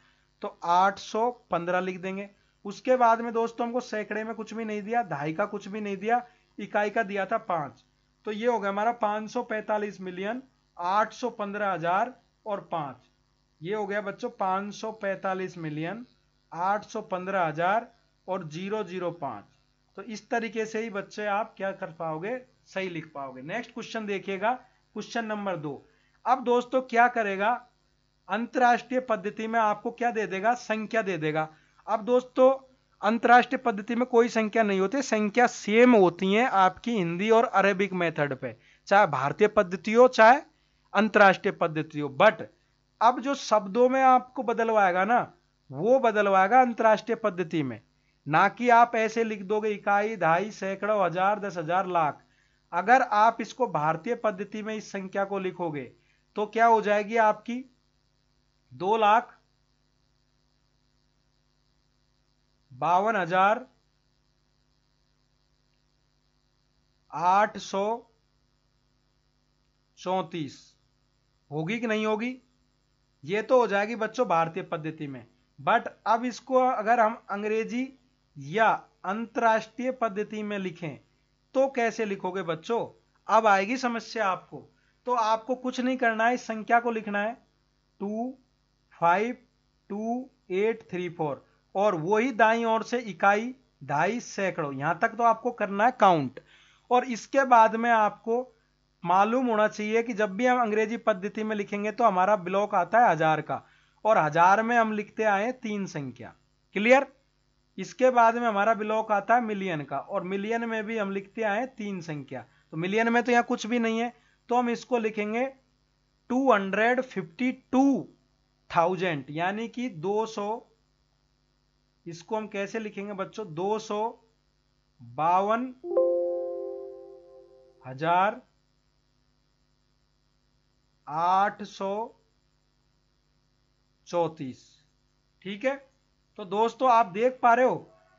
तो आठ सौ पंद्रह लिख देंगे उसके बाद में दोस्तों हमको सैकड़े में कुछ भी नहीं दिया ढाई का कुछ भी नहीं दिया इकाई का दिया था पांच तो ये हो गया हमारा 545 मिलियन आठ पंद्रह हजार और 5 ये हो गया बच्चों 545 सौ मिलियन आठ पंद्रह हजार और जीरो जीरो तो इस तरीके से ही बच्चे आप क्या कर पाओगे सही लिख पाओगे नेक्स्ट क्वेश्चन देखिएगा क्वेश्चन नंबर दो अब दोस्तों क्या करेगा अंतर्राष्ट्रीय पद्धति में आपको क्या दे देगा संख्या दे देगा अब दोस्तों अंतर्राष्ट्रीय पद्धति में कोई संख्या नहीं होती संख्या सेम होती है आपकी हिंदी और अरेबिक मेथड पे चाहे भारतीय पद्धति हो चाहे अंतर्राष्ट्रीय पद्धतियों बट अब जो शब्दों में आपको बदलवाएगा ना वो बदलवाएगा अंतरराष्ट्रीय पद्धति में ना कि आप ऐसे लिख दोगे इकाई ढाई सैकड़ों हजार दस हजार लाख अगर आप इसको भारतीय पद्धति में इस संख्या को लिखोगे तो क्या हो जाएगी आपकी दो लाख बावन हजार आठ सौ चौतीस होगी कि नहीं होगी ये तो हो जाएगी बच्चों भारतीय पद्धति में बट अब इसको अगर हम अंग्रेजी या अंतर्राष्ट्रीय पद्धति में लिखें तो कैसे लिखोगे बच्चों अब आएगी समस्या आपको तो आपको कुछ नहीं करना है इस संख्या को लिखना है two five two eight three four और वही दाई ओर से इकाई ढाई सैकड़ों यहां तक तो आपको करना है काउंट और इसके बाद में आपको मालूम होना चाहिए कि जब भी हम अंग्रेजी पद्धति में लिखेंगे तो हमारा ब्लॉक आता है हजार का और हजार में हम लिखते आए तीन संख्या क्लियर इसके बाद में हमारा ब्लॉक आता है मिलियन का और मिलियन में भी हम लिखते आए तीन संख्या तो मिलियन में तो यहां कुछ भी नहीं है तो हम इसको लिखेंगे two hundred fifty two thousand यानी कि दो सौ इसको हम कैसे लिखेंगे बच्चों दो सौ बावन हजार आठ सौ चौतीस ठीक है तो दोस्तों आप देख पा रहे हो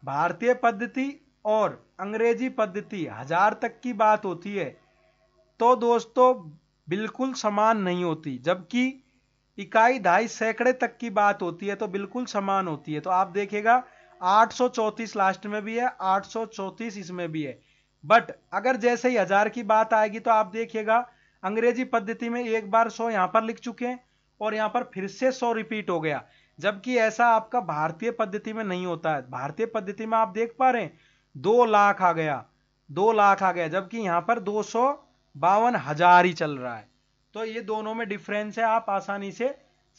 भारतीय पद्धति और अंग्रेजी पद्धति हजार तक की बात होती है तो दोस्तों बिल्कुल समान नहीं होती जबकि इकाई ढाई सैकड़े तक की बात होती है तो बिल्कुल समान होती है तो आप देखेगा 834 लास्ट में भी है 834 इसमें भी है बट अगर जैसे ही हजार की बात आएगी तो आप देखिएगा अंग्रेजी पद्धति में एक बार सौ यहाँ पर लिख चुके हैं और यहाँ पर फिर से सौ रिपीट हो गया जबकि ऐसा आपका भारतीय पद्धति में नहीं होता है भारतीय पद्धति में आप देख पा रहे हैं दो लाख आ गया दो लाख आ गया जबकि यहाँ पर दो सौ बावन हजार ही चल रहा है तो ये दोनों में डिफरेंस है आप आसानी से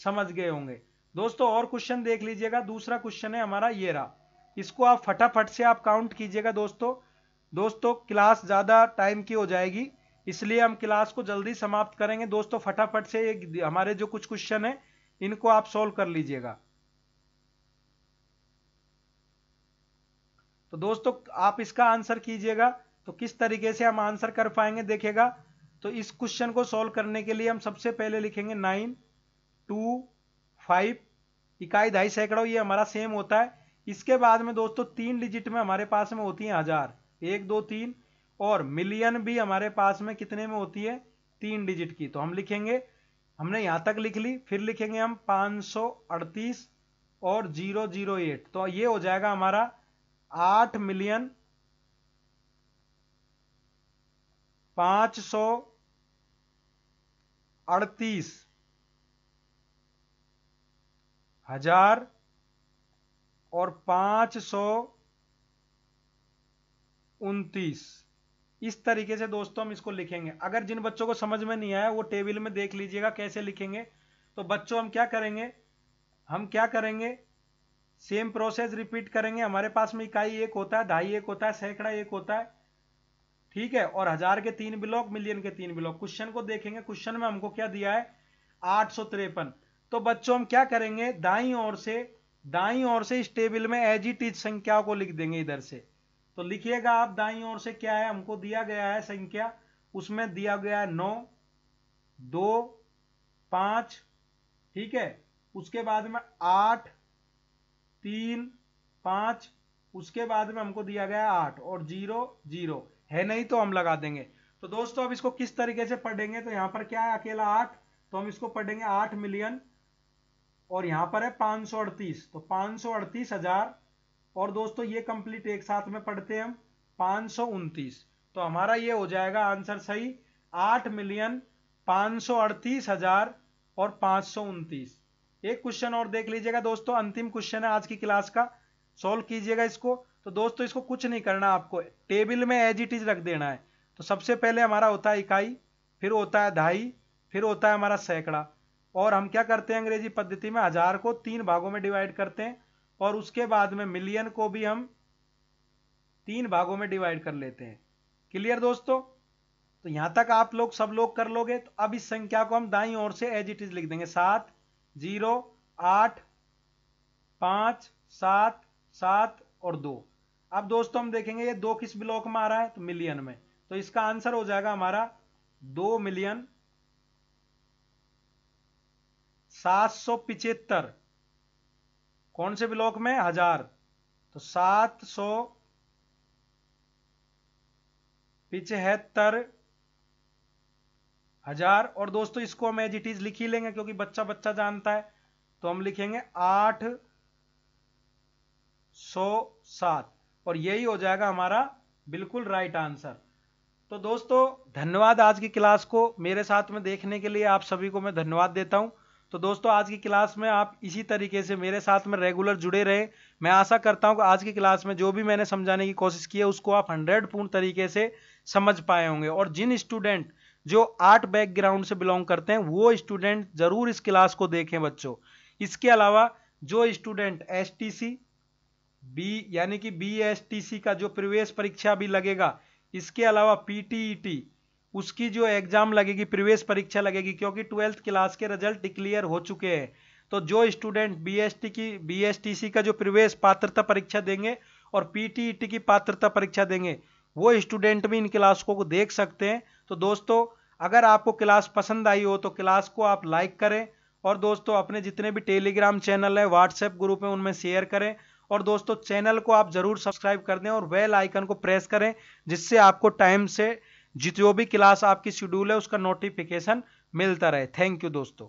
समझ गए होंगे दोस्तों और क्वेश्चन देख लीजिएगा दूसरा क्वेश्चन है हमारा ये रहा इसको आप फटाफट से आप काउंट कीजिएगा दोस्तों दोस्तों क्लास ज़्यादा टाइम की हो जाएगी इसलिए हम क्लास को जल्दी समाप्त करेंगे दोस्तों फटाफट से ये हमारे जो कुछ क्वेश्चन है इनको आप सोल्व कर लीजिएगा तो दोस्तों आप इसका आंसर कीजिएगा तो किस तरीके से हम आंसर कर पाएंगे देखेगा तो इस क्वेश्चन को सोल्व करने के लिए हम सबसे पहले लिखेंगे नाइन टू फाइव इकाई ढाई सैकड़ों ये हमारा सेम होता है इसके बाद में दोस्तों तीन डिजिट में हमारे पास में होती है हजार एक दो तीन और मिलियन भी हमारे पास में कितने में होती है तीन डिजिट की तो हम लिखेंगे हमने यहां तक लिख ली फिर लिखेंगे हम 538 और 008 तो ये हो जाएगा हमारा 8 मिलियन पांच अड़तीस हजार और पांच सौ इस तरीके से दोस्तों हम इसको लिखेंगे अगर जिन बच्चों को समझ में नहीं आया वो टेबल में देख लीजिएगा कैसे लिखेंगे तो बच्चों हम क्या करेंगे हम क्या करेंगे सेम प्रोसेस रिपीट करेंगे हमारे पास में इकाई एक होता है ढाई एक होता है सैकड़ा एक होता है ठीक है और हजार के तीन ब्लॉक मिलियन के तीन ब्लॉक क्वेश्चन को देखेंगे क्वेश्चन में हमको क्या दिया है आठ तो बच्चों हम क्या करेंगे दाई ओर से दाई ओर से इस टेबल में एज टीच संख्याओं को लिख देंगे इधर से तो लिखिएगा आप दाई ओर से क्या है हमको दिया गया है संख्या उसमें दिया गया है नौ दो पांच ठीक है उसके बाद में आठ तीन पांच उसके बाद में हमको दिया गया है आठ और जीरो जीरो है नहीं तो हम लगा देंगे तो दोस्तों अब इसको किस तरीके से पढ़ेंगे तो यहां पर क्या है अकेला आठ तो हम इसको पढ़ेंगे आठ मिलियन और यहां पर है पांच सौ अड़तीस तो पांच सौ अड़तीस हजार और दोस्तों ये कंप्लीट एक साथ में पढ़ते हैं हम पाँच तो हमारा ये हो जाएगा आंसर सही आठ मिलियन पाँच सौ अड़तीस हजार और पाँच सौ एक क्वेश्चन और देख लीजिएगा दोस्तों अंतिम क्वेश्चन है आज की क्लास का सॉल्व कीजिएगा इसको तो दोस्तों इसको कुछ नहीं करना आपको टेबल में एज इट इज रख देना है तो सबसे पहले हमारा होता है इकाई फिर होता है ढाई फिर होता है हमारा सैकड़ा और हम क्या करते हैं अंग्रेजी पद्धति में हजार को तीन भागों में डिवाइड करते हैं और उसके बाद में मिलियन को भी हम तीन भागों में डिवाइड कर लेते हैं क्लियर दोस्तों तो यहां तक आप लोग सब लोग कर लोगे तो अब इस संख्या को हम दाई ओर से एज इट इज लिख देंगे सात जीरो आठ पांच सात सात और दो अब दोस्तों हम देखेंगे ये दो किस ब्लॉक में आ रहा है तो मिलियन में तो इसका आंसर हो जाएगा हमारा दो मिलियन सात सौ पिचहत्तर कौन से ब्लॉक में हजार तो सात सौ पिछहत्तर हजार और दोस्तों इसको हम एज इट इज लिख ही लेंगे क्योंकि बच्चा बच्चा जानता है तो हम लिखेंगे आठ सौ सात और यही हो जाएगा हमारा बिल्कुल राइट आंसर तो दोस्तों धन्यवाद आज की क्लास को मेरे साथ में देखने के लिए आप सभी को मैं धन्यवाद देता हूं तो दोस्तों आज की क्लास में आप इसी तरीके से मेरे साथ में रेगुलर जुड़े रहे मैं आशा करता हूं कि आज की क्लास में जो भी मैंने समझाने की कोशिश की है उसको आप हंड्रेड पूर्ण तरीके से समझ पाए होंगे और जिन स्टूडेंट जो आर्ट बैकग्राउंड से बिलोंग करते हैं वो स्टूडेंट ज़रूर इस क्लास को देखें बच्चों इसके अलावा जो स्टूडेंट एस बी यानी कि बी का जो प्रवेश परीक्षा भी लगेगा इसके अलावा पी उसकी जो एग्ज़ाम लगेगी प्रवेश परीक्षा लगेगी क्योंकि ट्वेल्थ क्लास के रिजल्ट डिक्लियर हो चुके हैं तो जो स्टूडेंट बीएसटी की बीएसटीसी का जो प्रवेश पात्रता परीक्षा देंगे और पीटीईटी e की पात्रता परीक्षा देंगे वो स्टूडेंट भी इन क्लासों को देख सकते हैं तो दोस्तों अगर आपको क्लास पसंद आई हो तो क्लास को आप लाइक करें और दोस्तों अपने जितने भी टेलीग्राम चैनल हैं व्हाट्सएप ग्रुप हैं उनमें शेयर करें और दोस्तों चैनल को आप ज़रूर सब्सक्राइब कर दें और बेल आइकन को प्रेस करें जिससे आपको टाइम से जितो भी क्लास आपकी शेड्यूल है उसका नोटिफिकेशन मिलता रहे थैंक यू दोस्तों